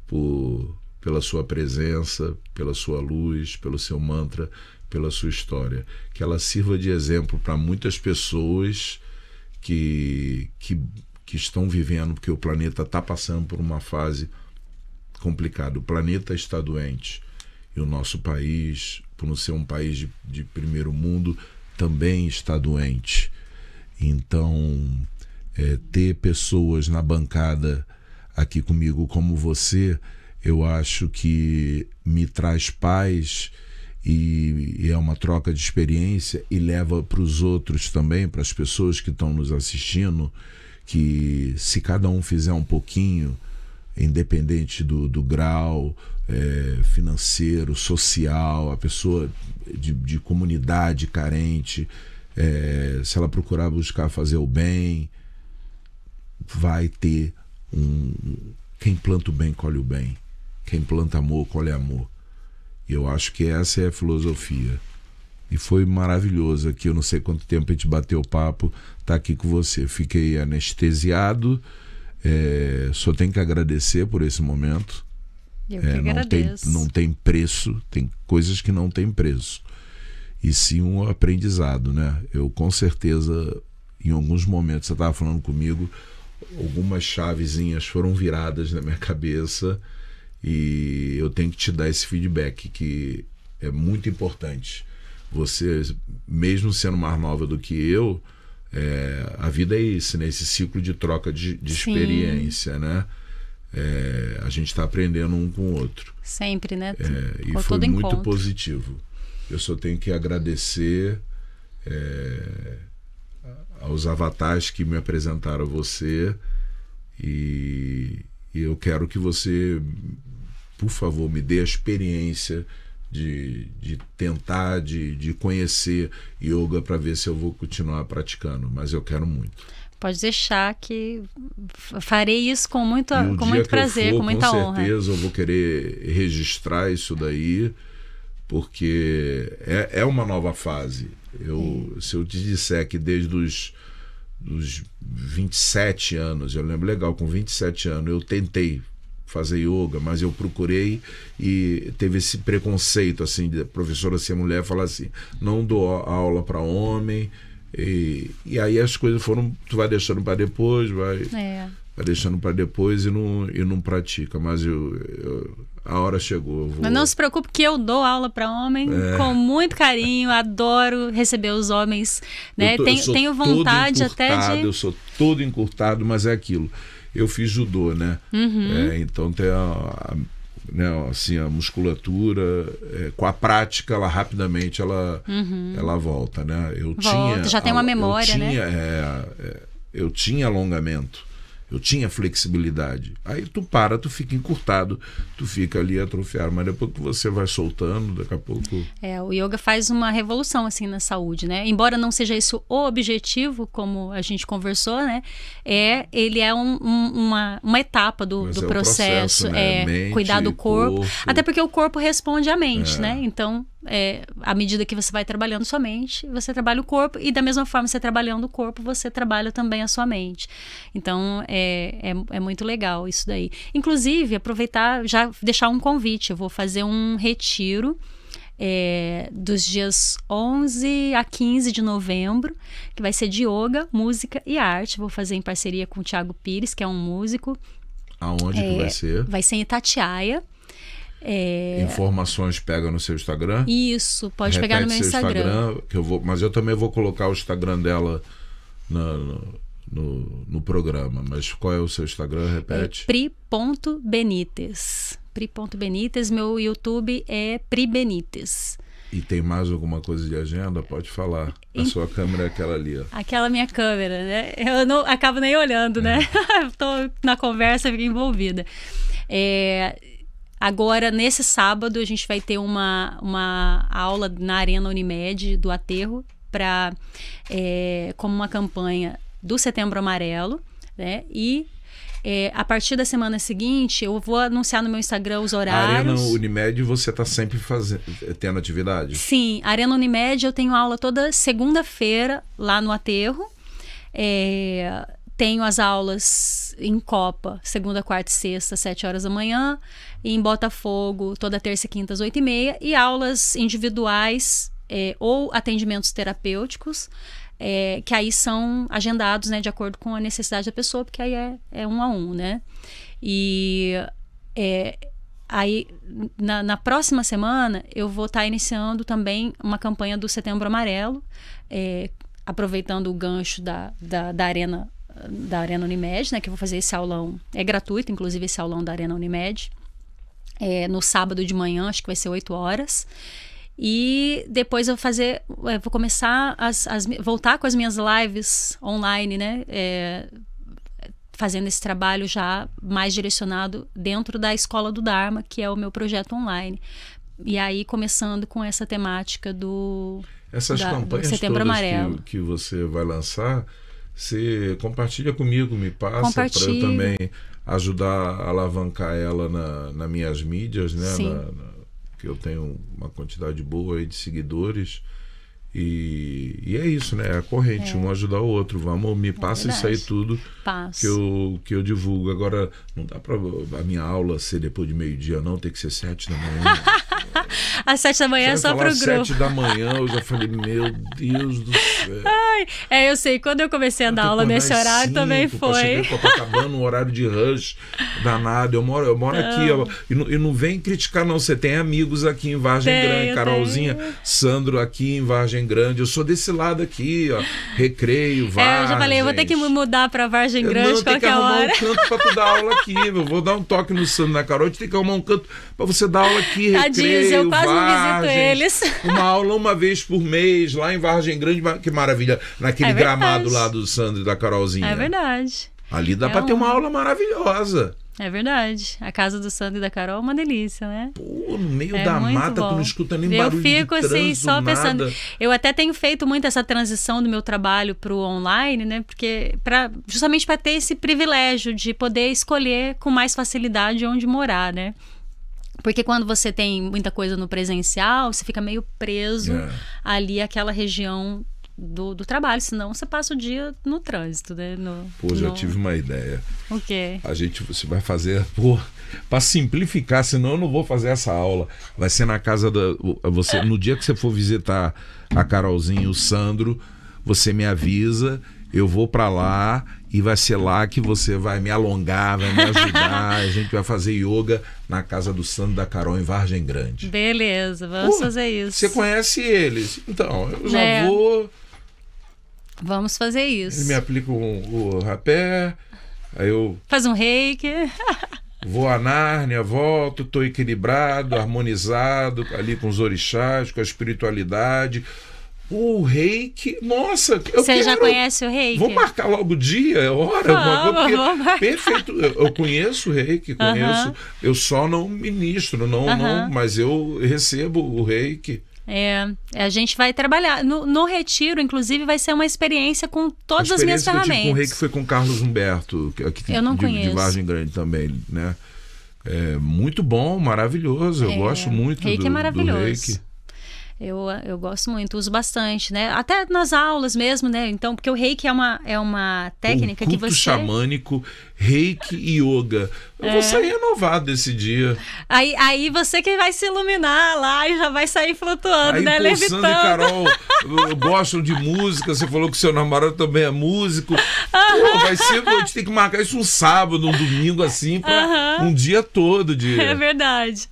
por, pela sua presença, pela sua luz, pelo seu mantra, pela sua história. Que ela sirva de exemplo para muitas pessoas que, que que estão vivendo, porque o planeta está passando por uma fase complicada. O planeta está doente e o nosso país, por não ser um país de, de primeiro mundo, também está doente. Então, é, ter pessoas na bancada aqui comigo como você, eu acho que me traz paz e, e é uma troca de experiência e leva para os outros também, para as pessoas que estão nos assistindo que se cada um fizer um pouquinho, independente do, do grau é, financeiro, social, a pessoa de, de comunidade carente, é, se ela procurar buscar fazer o bem, vai ter um. Quem planta o bem, colhe o bem. Quem planta amor, colhe amor. E eu acho que essa é a filosofia e foi maravilhoso. Aqui eu não sei quanto tempo a gente bateu o papo, tá aqui com você. Fiquei anestesiado, é, só tenho que agradecer por esse momento. Eu é, que não, agradeço. tem, não tem preço, tem coisas que não tem preço. E sim um aprendizado, né? Eu com certeza, em alguns momentos, você estava falando comigo, algumas chavezinhas foram viradas na minha cabeça e eu tenho que te dar esse feedback que é muito importante você, mesmo sendo mais nova do que eu, é, a vida é isso, né? Esse ciclo de troca de, de experiência, né? É, a gente está aprendendo um com o outro. Sempre, né? É, e com foi muito encontro. positivo. Eu só tenho que agradecer é, aos avatares que me apresentaram a você e, e eu quero que você, por favor, me dê a experiência de, de tentar, de, de conhecer yoga para ver se eu vou continuar praticando, mas eu quero muito. Pode deixar que farei isso com muito, com muito prazer, for, com muita honra. Com certeza eu vou querer registrar isso daí, porque é, é uma nova fase. Eu, se eu te disser que desde os dos 27 anos, eu lembro legal, com 27 anos eu tentei fazer yoga, mas eu procurei e teve esse preconceito assim de professora ser mulher falar assim, não dou aula para homem e, e aí as coisas foram, tu vai deixando para depois, vai, é. vai deixando para depois e não e não pratica, mas eu, eu a hora chegou. Vou... Mas não se preocupe que eu dou aula para homem é. com muito carinho, adoro receber os homens, né? Tô, tenho, tenho vontade até de Eu sou todo encurtado, mas é aquilo eu fiz judô, né? Uhum. É, então tem a, a, né, assim, a musculatura, é, com a prática, ela rapidamente ela, uhum. ela volta, né? Eu volta, tinha. Já tem uma memória, eu né? É, é, eu tinha alongamento. Eu tinha flexibilidade. Aí tu para, tu fica encurtado, tu fica ali atrofiado, mas depois que você vai soltando, daqui a pouco. É, o yoga faz uma revolução assim na saúde, né? Embora não seja isso o objetivo, como a gente conversou, né? É, ele é um, um, uma, uma etapa do, do é processo, processo né? é Mente, cuidar do corpo, corpo, até porque o corpo responde à mente, é. né? Então é, à medida que você vai trabalhando sua mente, você trabalha o corpo, e da mesma forma você trabalhando o corpo, você trabalha também a sua mente. Então é, é, é muito legal isso daí. Inclusive, aproveitar, já deixar um convite, eu vou fazer um retiro. É, dos dias 11 a 15 de novembro, que vai ser de yoga, música e arte. Vou fazer em parceria com o Tiago Pires, que é um músico. Aonde é, que vai ser? Vai ser em Itatiaia. É... Informações pega no seu Instagram. Isso, pode Repete pegar no meu Instagram. Instagram. que eu vou, mas eu também vou colocar o Instagram dela na, no, no, programa. Mas qual é o seu Instagram? Repete. É pri.benites. Pri.benites. Meu YouTube é pribenites. Benites. E tem mais alguma coisa de agenda? Pode falar. A sua câmera é aquela ali, ó. Aquela minha câmera, né? Eu não acabo nem olhando, né? é. né? Estou na conversa, fico envolvida. É, Agora, nesse sábado, a gente vai ter uma, uma aula na Arena Unimed do Aterro, para é, como uma campanha do Setembro Amarelo, né? E é, a partir da semana seguinte, eu vou anunciar no meu Instagram os horários. A Arena Unimed você está sempre fazendo, tendo atividade? Sim, Arena Unimed eu tenho aula toda segunda-feira lá no Aterro. É, tenho as aulas em Copa, segunda, quarta e sexta, sete horas da manhã, e em Botafogo, toda terça e quinta, às oito e meia, e aulas individuais é, ou atendimentos terapêuticos, é, que aí são agendados, né, de acordo com a necessidade da pessoa, porque aí é, é um a um, né? E é, aí, na, na, próxima semana, eu vou estar tá iniciando também uma campanha do Setembro Amarelo, é, aproveitando o gancho da, da, da Arena da Arena Unimed, né? Que eu vou fazer esse aulão. É gratuito, inclusive, esse aulão da Arena Unimed. É, no sábado de manhã, acho que vai ser 8 horas. E depois eu vou fazer, eu é, vou começar as, as, voltar com as minhas lives online, né? É, fazendo esse trabalho já mais direcionado dentro da escola do Dharma, que é o meu projeto online. E aí começando com essa temática do essas da, campanhas do Setembro Amarelo. Que, que você vai lançar, você compartilha comigo, me passa para eu também ajudar a alavancar ela na, nas minhas mídias, né? Na, na, que eu tenho uma quantidade boa de seguidores. E, e, é isso, né? É a corrente, é. um ajudar o outro. Vamos, me é passa é isso aí tudo Passo. que eu, que eu divulgo. Agora, não dá para a minha aula ser depois de meio-dia, não, tem que ser sete da manhã. às sete da manhã é só pro grupo. Às sete da manhã, eu já falei, meu Deus do céu. Ai, é, eu sei, quando eu comecei a dar aula nesse horário cinco, também foi. Copacabana, um horário de rush danado. Eu moro, eu moro não. Ah. aqui, eu, e, não, e não vem criticar, não. Você tem amigos aqui em Vargem tenho, Grande, Carolzinha, tenho. Sandro aqui em Vargem Grande. Eu sou desse lado aqui, ó. Recreio, Vargem. É, eu já falei, eu vou ter que mudar pra Vargem Grande Eu não, qualquer hora. arrumar um canto pra tu dar aula aqui. Eu vou dar um toque no Sandro na Carol, a gente tem que arrumar um canto pra você dar aula aqui, Tadinho, recreio eles, eu quase Vargens, não visito eles. Uma aula uma vez por mês, lá em Vargem Grande, que maravilha, naquele é gramado lá do Sandro e da Carolzinha. É verdade. Ali dá é para um... ter uma aula maravilhosa. É verdade. A casa do Sandro e da Carol é uma delícia, né? Pô, no meio é da mata, bom. tu não escuta nem eu barulho. Eu fico de assim, só pensando. Eu até tenho feito muito essa transição do meu trabalho para o online, né? Porque pra, justamente para ter esse privilégio de poder escolher com mais facilidade onde morar, né? Porque quando você tem muita coisa no presencial, você fica meio preso é. ali aquela região do, do, trabalho, senão você passa o dia no trânsito, né? No, Pô, já tive uma ideia. O quê? A gente você vai fazer. Pô, para simplificar, senão eu não vou fazer essa aula. Vai ser na casa da. Você, no dia que você for visitar a Carolzinha e o Sandro, você me avisa, eu vou para lá e vai ser lá que você vai me alongar, vai me ajudar. a gente vai fazer yoga na casa do Sandro da Carol em Vargem Grande. Beleza, vamos fazer isso. Você conhece eles? Então, eu já é. vou. Vamos fazer isso. Ele me aplica um, o rapé, aí eu. Faz um reiki. Vou a Nárnia, volto, estou equilibrado, harmonizado ali com os orixás, com a espiritualidade, o reiki. Nossa, Você quero... já conhece o reiki? Vou marcar logo o dia, é hora, vamos, vamos perfeito. Eu, conheço o reiki, conheço. Uh -huh. Eu só não ministro, não, uh -huh. não, mas eu recebo o reiki. É, a gente vai trabalhar. No, no retiro, inclusive, vai ser uma experiência com todas experiência as minhas ferramentas. eu tive com o reiki foi com o Carlos Humberto, é aqui eu não de, conheço. de Vargem Grande também, né? É muito bom, maravilhoso. Eu é, gosto muito reiki é do, é maravilhoso. do reiki. Eu, eu gosto muito, uso bastante, né? Até nas aulas mesmo, né? Então, porque o reiki é uma, é uma técnica um culto que você. xamânico reiki e yoga. Eu é. vou sair renovado desse dia. Aí, aí você que vai se iluminar lá e já vai sair flutuando, aí, né? Pô, Levitando. Sandra e Carol gostam de música, você falou que seu namorado também é músico. Uh -huh. Pô, vai ser, a gente tem que marcar isso um sábado, um domingo assim, pra uh -huh. um dia todo de... É verdade.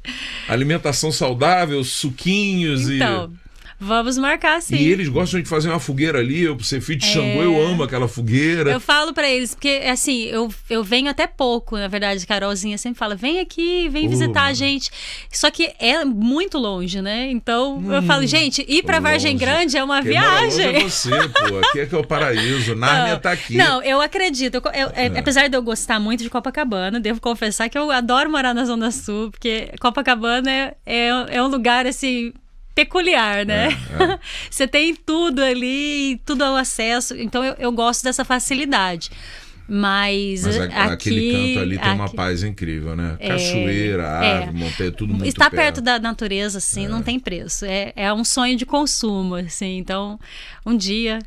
Alimentação saudável, suquinhos então, e... Vamos marcar sim. E eles gostam de fazer uma fogueira ali, eu ser filho de é... Xangô, eu é. amo aquela fogueira. Eu falo para eles, porque assim, eu, eu venho até pouco, na verdade, Carolzinha sempre fala: "Vem aqui, vem oh, visitar mano. a gente". Só que é muito longe, né? Então, hum, eu falo: hum, "Gente, ir para Vargem Grande é uma é viagem". é você, pô. Aqui é que é o paraíso. Nárnia tá aqui. Não, eu acredito. Eu, eu, é, é. Apesar de eu gostar muito de Copacabana, devo confessar que eu adoro morar na Zona Sul, porque Copacabana é, é, é um lugar assim peculiar, né? É, é. Você tem tudo ali, tudo ao acesso. Então eu, eu gosto dessa facilidade. Mas, Mas a, eh, aqui, aquele canto ali tem aqui, uma paz incrível, né? É, Cachoeira, é, árvore, montanha, tudo muito Está perto. perto da natureza, assim, não é. tem preço. É, é um sonho de consumo, assim. Então, um dia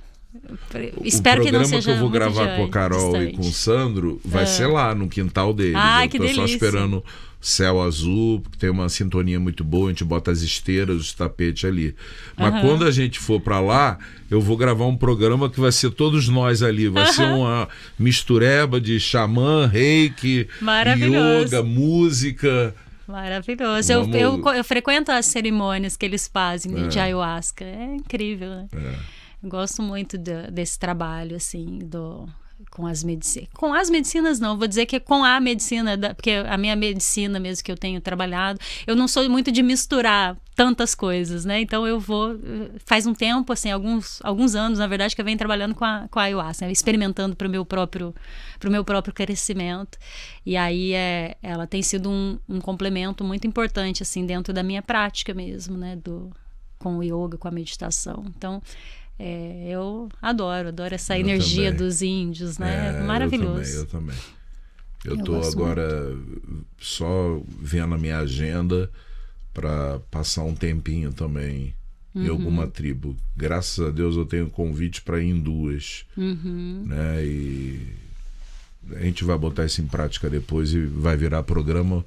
Espero o programa que, eu vou gravar com a Carol distante. e com o Sandro vai é. ser lá no quintal dele. Ah, eu que tô delícia. só esperando céu azul, porque tem uma sintonia muito boa, a gente bota as esteiras, os tapetes ali. Mas uhum. quando a gente for para lá, eu vou gravar um programa que vai ser todos nós ali, vai uhum. ser uma mistureba de xamã, reiki, yoga, música. Maravilhoso. Eu, eu, eu, frequento as cerimônias que eles fazem é. de ayahuasca. É incrível, né? É. Gosto muito de, desse trabalho, assim, do, com as medicinas. Com as medicinas, não, vou dizer que é com a medicina, da, porque a minha medicina mesmo que eu tenho trabalhado, eu não sou muito de misturar tantas coisas, né? Então eu vou. Faz um tempo, assim, alguns, alguns anos, na verdade, que eu venho trabalhando com a, com a ayahuasca, né? experimentando para o meu próprio o meu próprio crescimento. E aí é, ela tem sido um, um complemento muito importante, assim, dentro da minha prática mesmo, né? Do, com o yoga, com a meditação. Então, é, eu adoro, adoro essa eu energia também. dos índios, né? É, Maravilhoso. Eu também. Eu, também. eu, estou agora muito. só vendo a minha agenda para passar um tempinho também uhum. em alguma tribo. Graças a Deus eu tenho convite para hindus, uhum. né? E a gente vai botar isso em prática depois e vai virar programa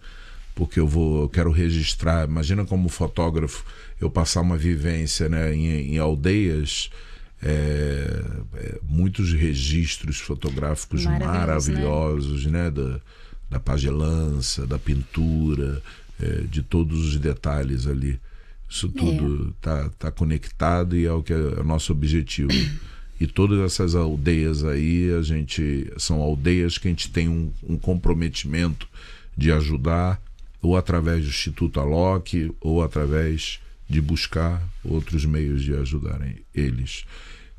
porque eu vou, eu quero registrar. Imagina como fotógrafo eu passar uma vivência né, em, em aldeias. É, é, muitos registros fotográficos né? maravilhosos, né? né? Da, da pagelança, da pintura, é, de todos os detalhes ali. Isso é. tudo está tá conectado e é o que é o nosso objetivo. E todas essas aldeias aí, a gente são aldeias que a gente tem um, um comprometimento de ajudar ou através do Instituto Alok, ou através de buscar outros meios de ajudarem eles.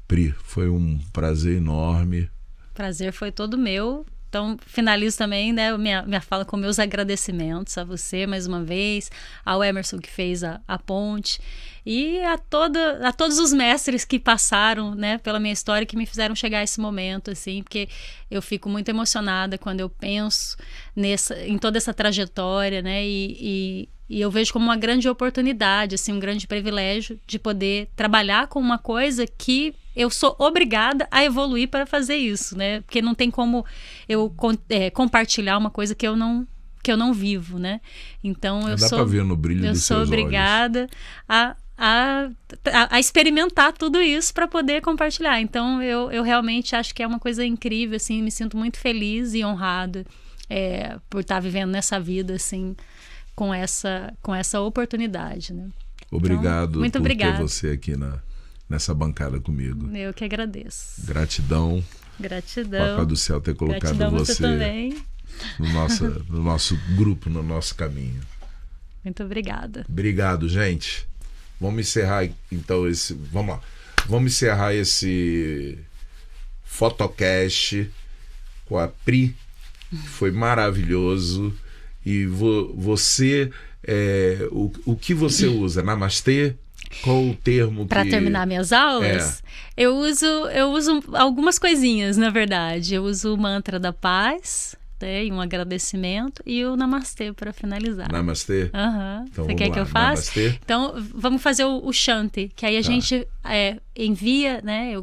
Pri, foi um prazer enorme. Prazer foi todo meu então, finalizo também né, minha, minha fala com meus agradecimentos a você mais uma vez, ao Emerson que fez a, a ponte e a, toda, a todos os mestres que passaram né, pela minha história que me fizeram chegar a esse momento, assim, porque eu fico muito emocionada quando eu penso nessa, em toda essa trajetória né, e, e e eu vejo como uma grande oportunidade, assim, um grande privilégio de poder trabalhar com uma coisa que eu sou obrigada a evoluir para fazer isso, né? Porque não tem como eu é, compartilhar uma coisa que eu não que eu não vivo, né? Então eu Dá sou ver no brilho eu sou obrigada a, a, a, experimentar tudo isso para poder compartilhar. Então eu, eu realmente acho que é uma coisa incrível, assim, me sinto muito feliz e honrada é, por estar tá vivendo nessa vida assim com essa, com essa oportunidade. Né? Então, obrigado então, muito por obrigado. ter você aqui na, nessa bancada comigo. Eu que agradeço. Gratidão. Gratidão. Papai do céu ter colocado Gratidão você também. No, nosso, no nosso grupo, no nosso caminho. Muito obrigada. Obrigado, gente. Vamos encerrar então esse. Vamos lá. Vamos encerrar esse fotocast com a Pri. Foi maravilhoso. E vo, você, é, o, o que você usa? Namastê? Qual o termo que... Para terminar minhas aulas, é. eu uso eu uso algumas coisinhas, na verdade. Eu uso o mantra da paz, né, e um agradecimento e o namastê para finalizar. Namastê? Uhum. Então, Você quer lá. que eu faça? Namastê. Então vamos fazer o, o chante, que aí a tá. gente é, envia, né? Eu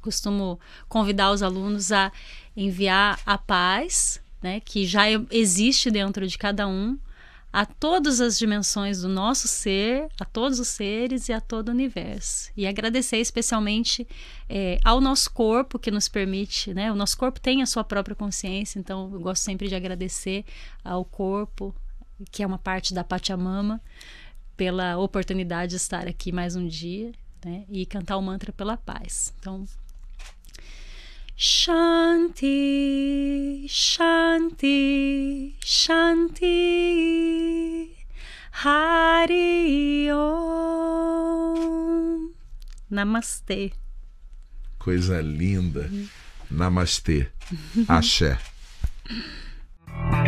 costumo convidar os alunos a enviar a paz né, que já é, existe dentro de cada um, a todas as dimensões do nosso ser, a todos os seres e a todo o universo. E agradecer especialmente é, ao nosso corpo que nos permite, né? O nosso corpo tem a sua própria consciência, então eu gosto sempre de agradecer ao corpo, que é uma parte da Pachamama, pela oportunidade de estar aqui mais um dia né? e cantar o mantra pela paz. Então, Shanti, Shanti, Shanti, Hari Om. Namastê. Coisa linda. Namastê. Axé.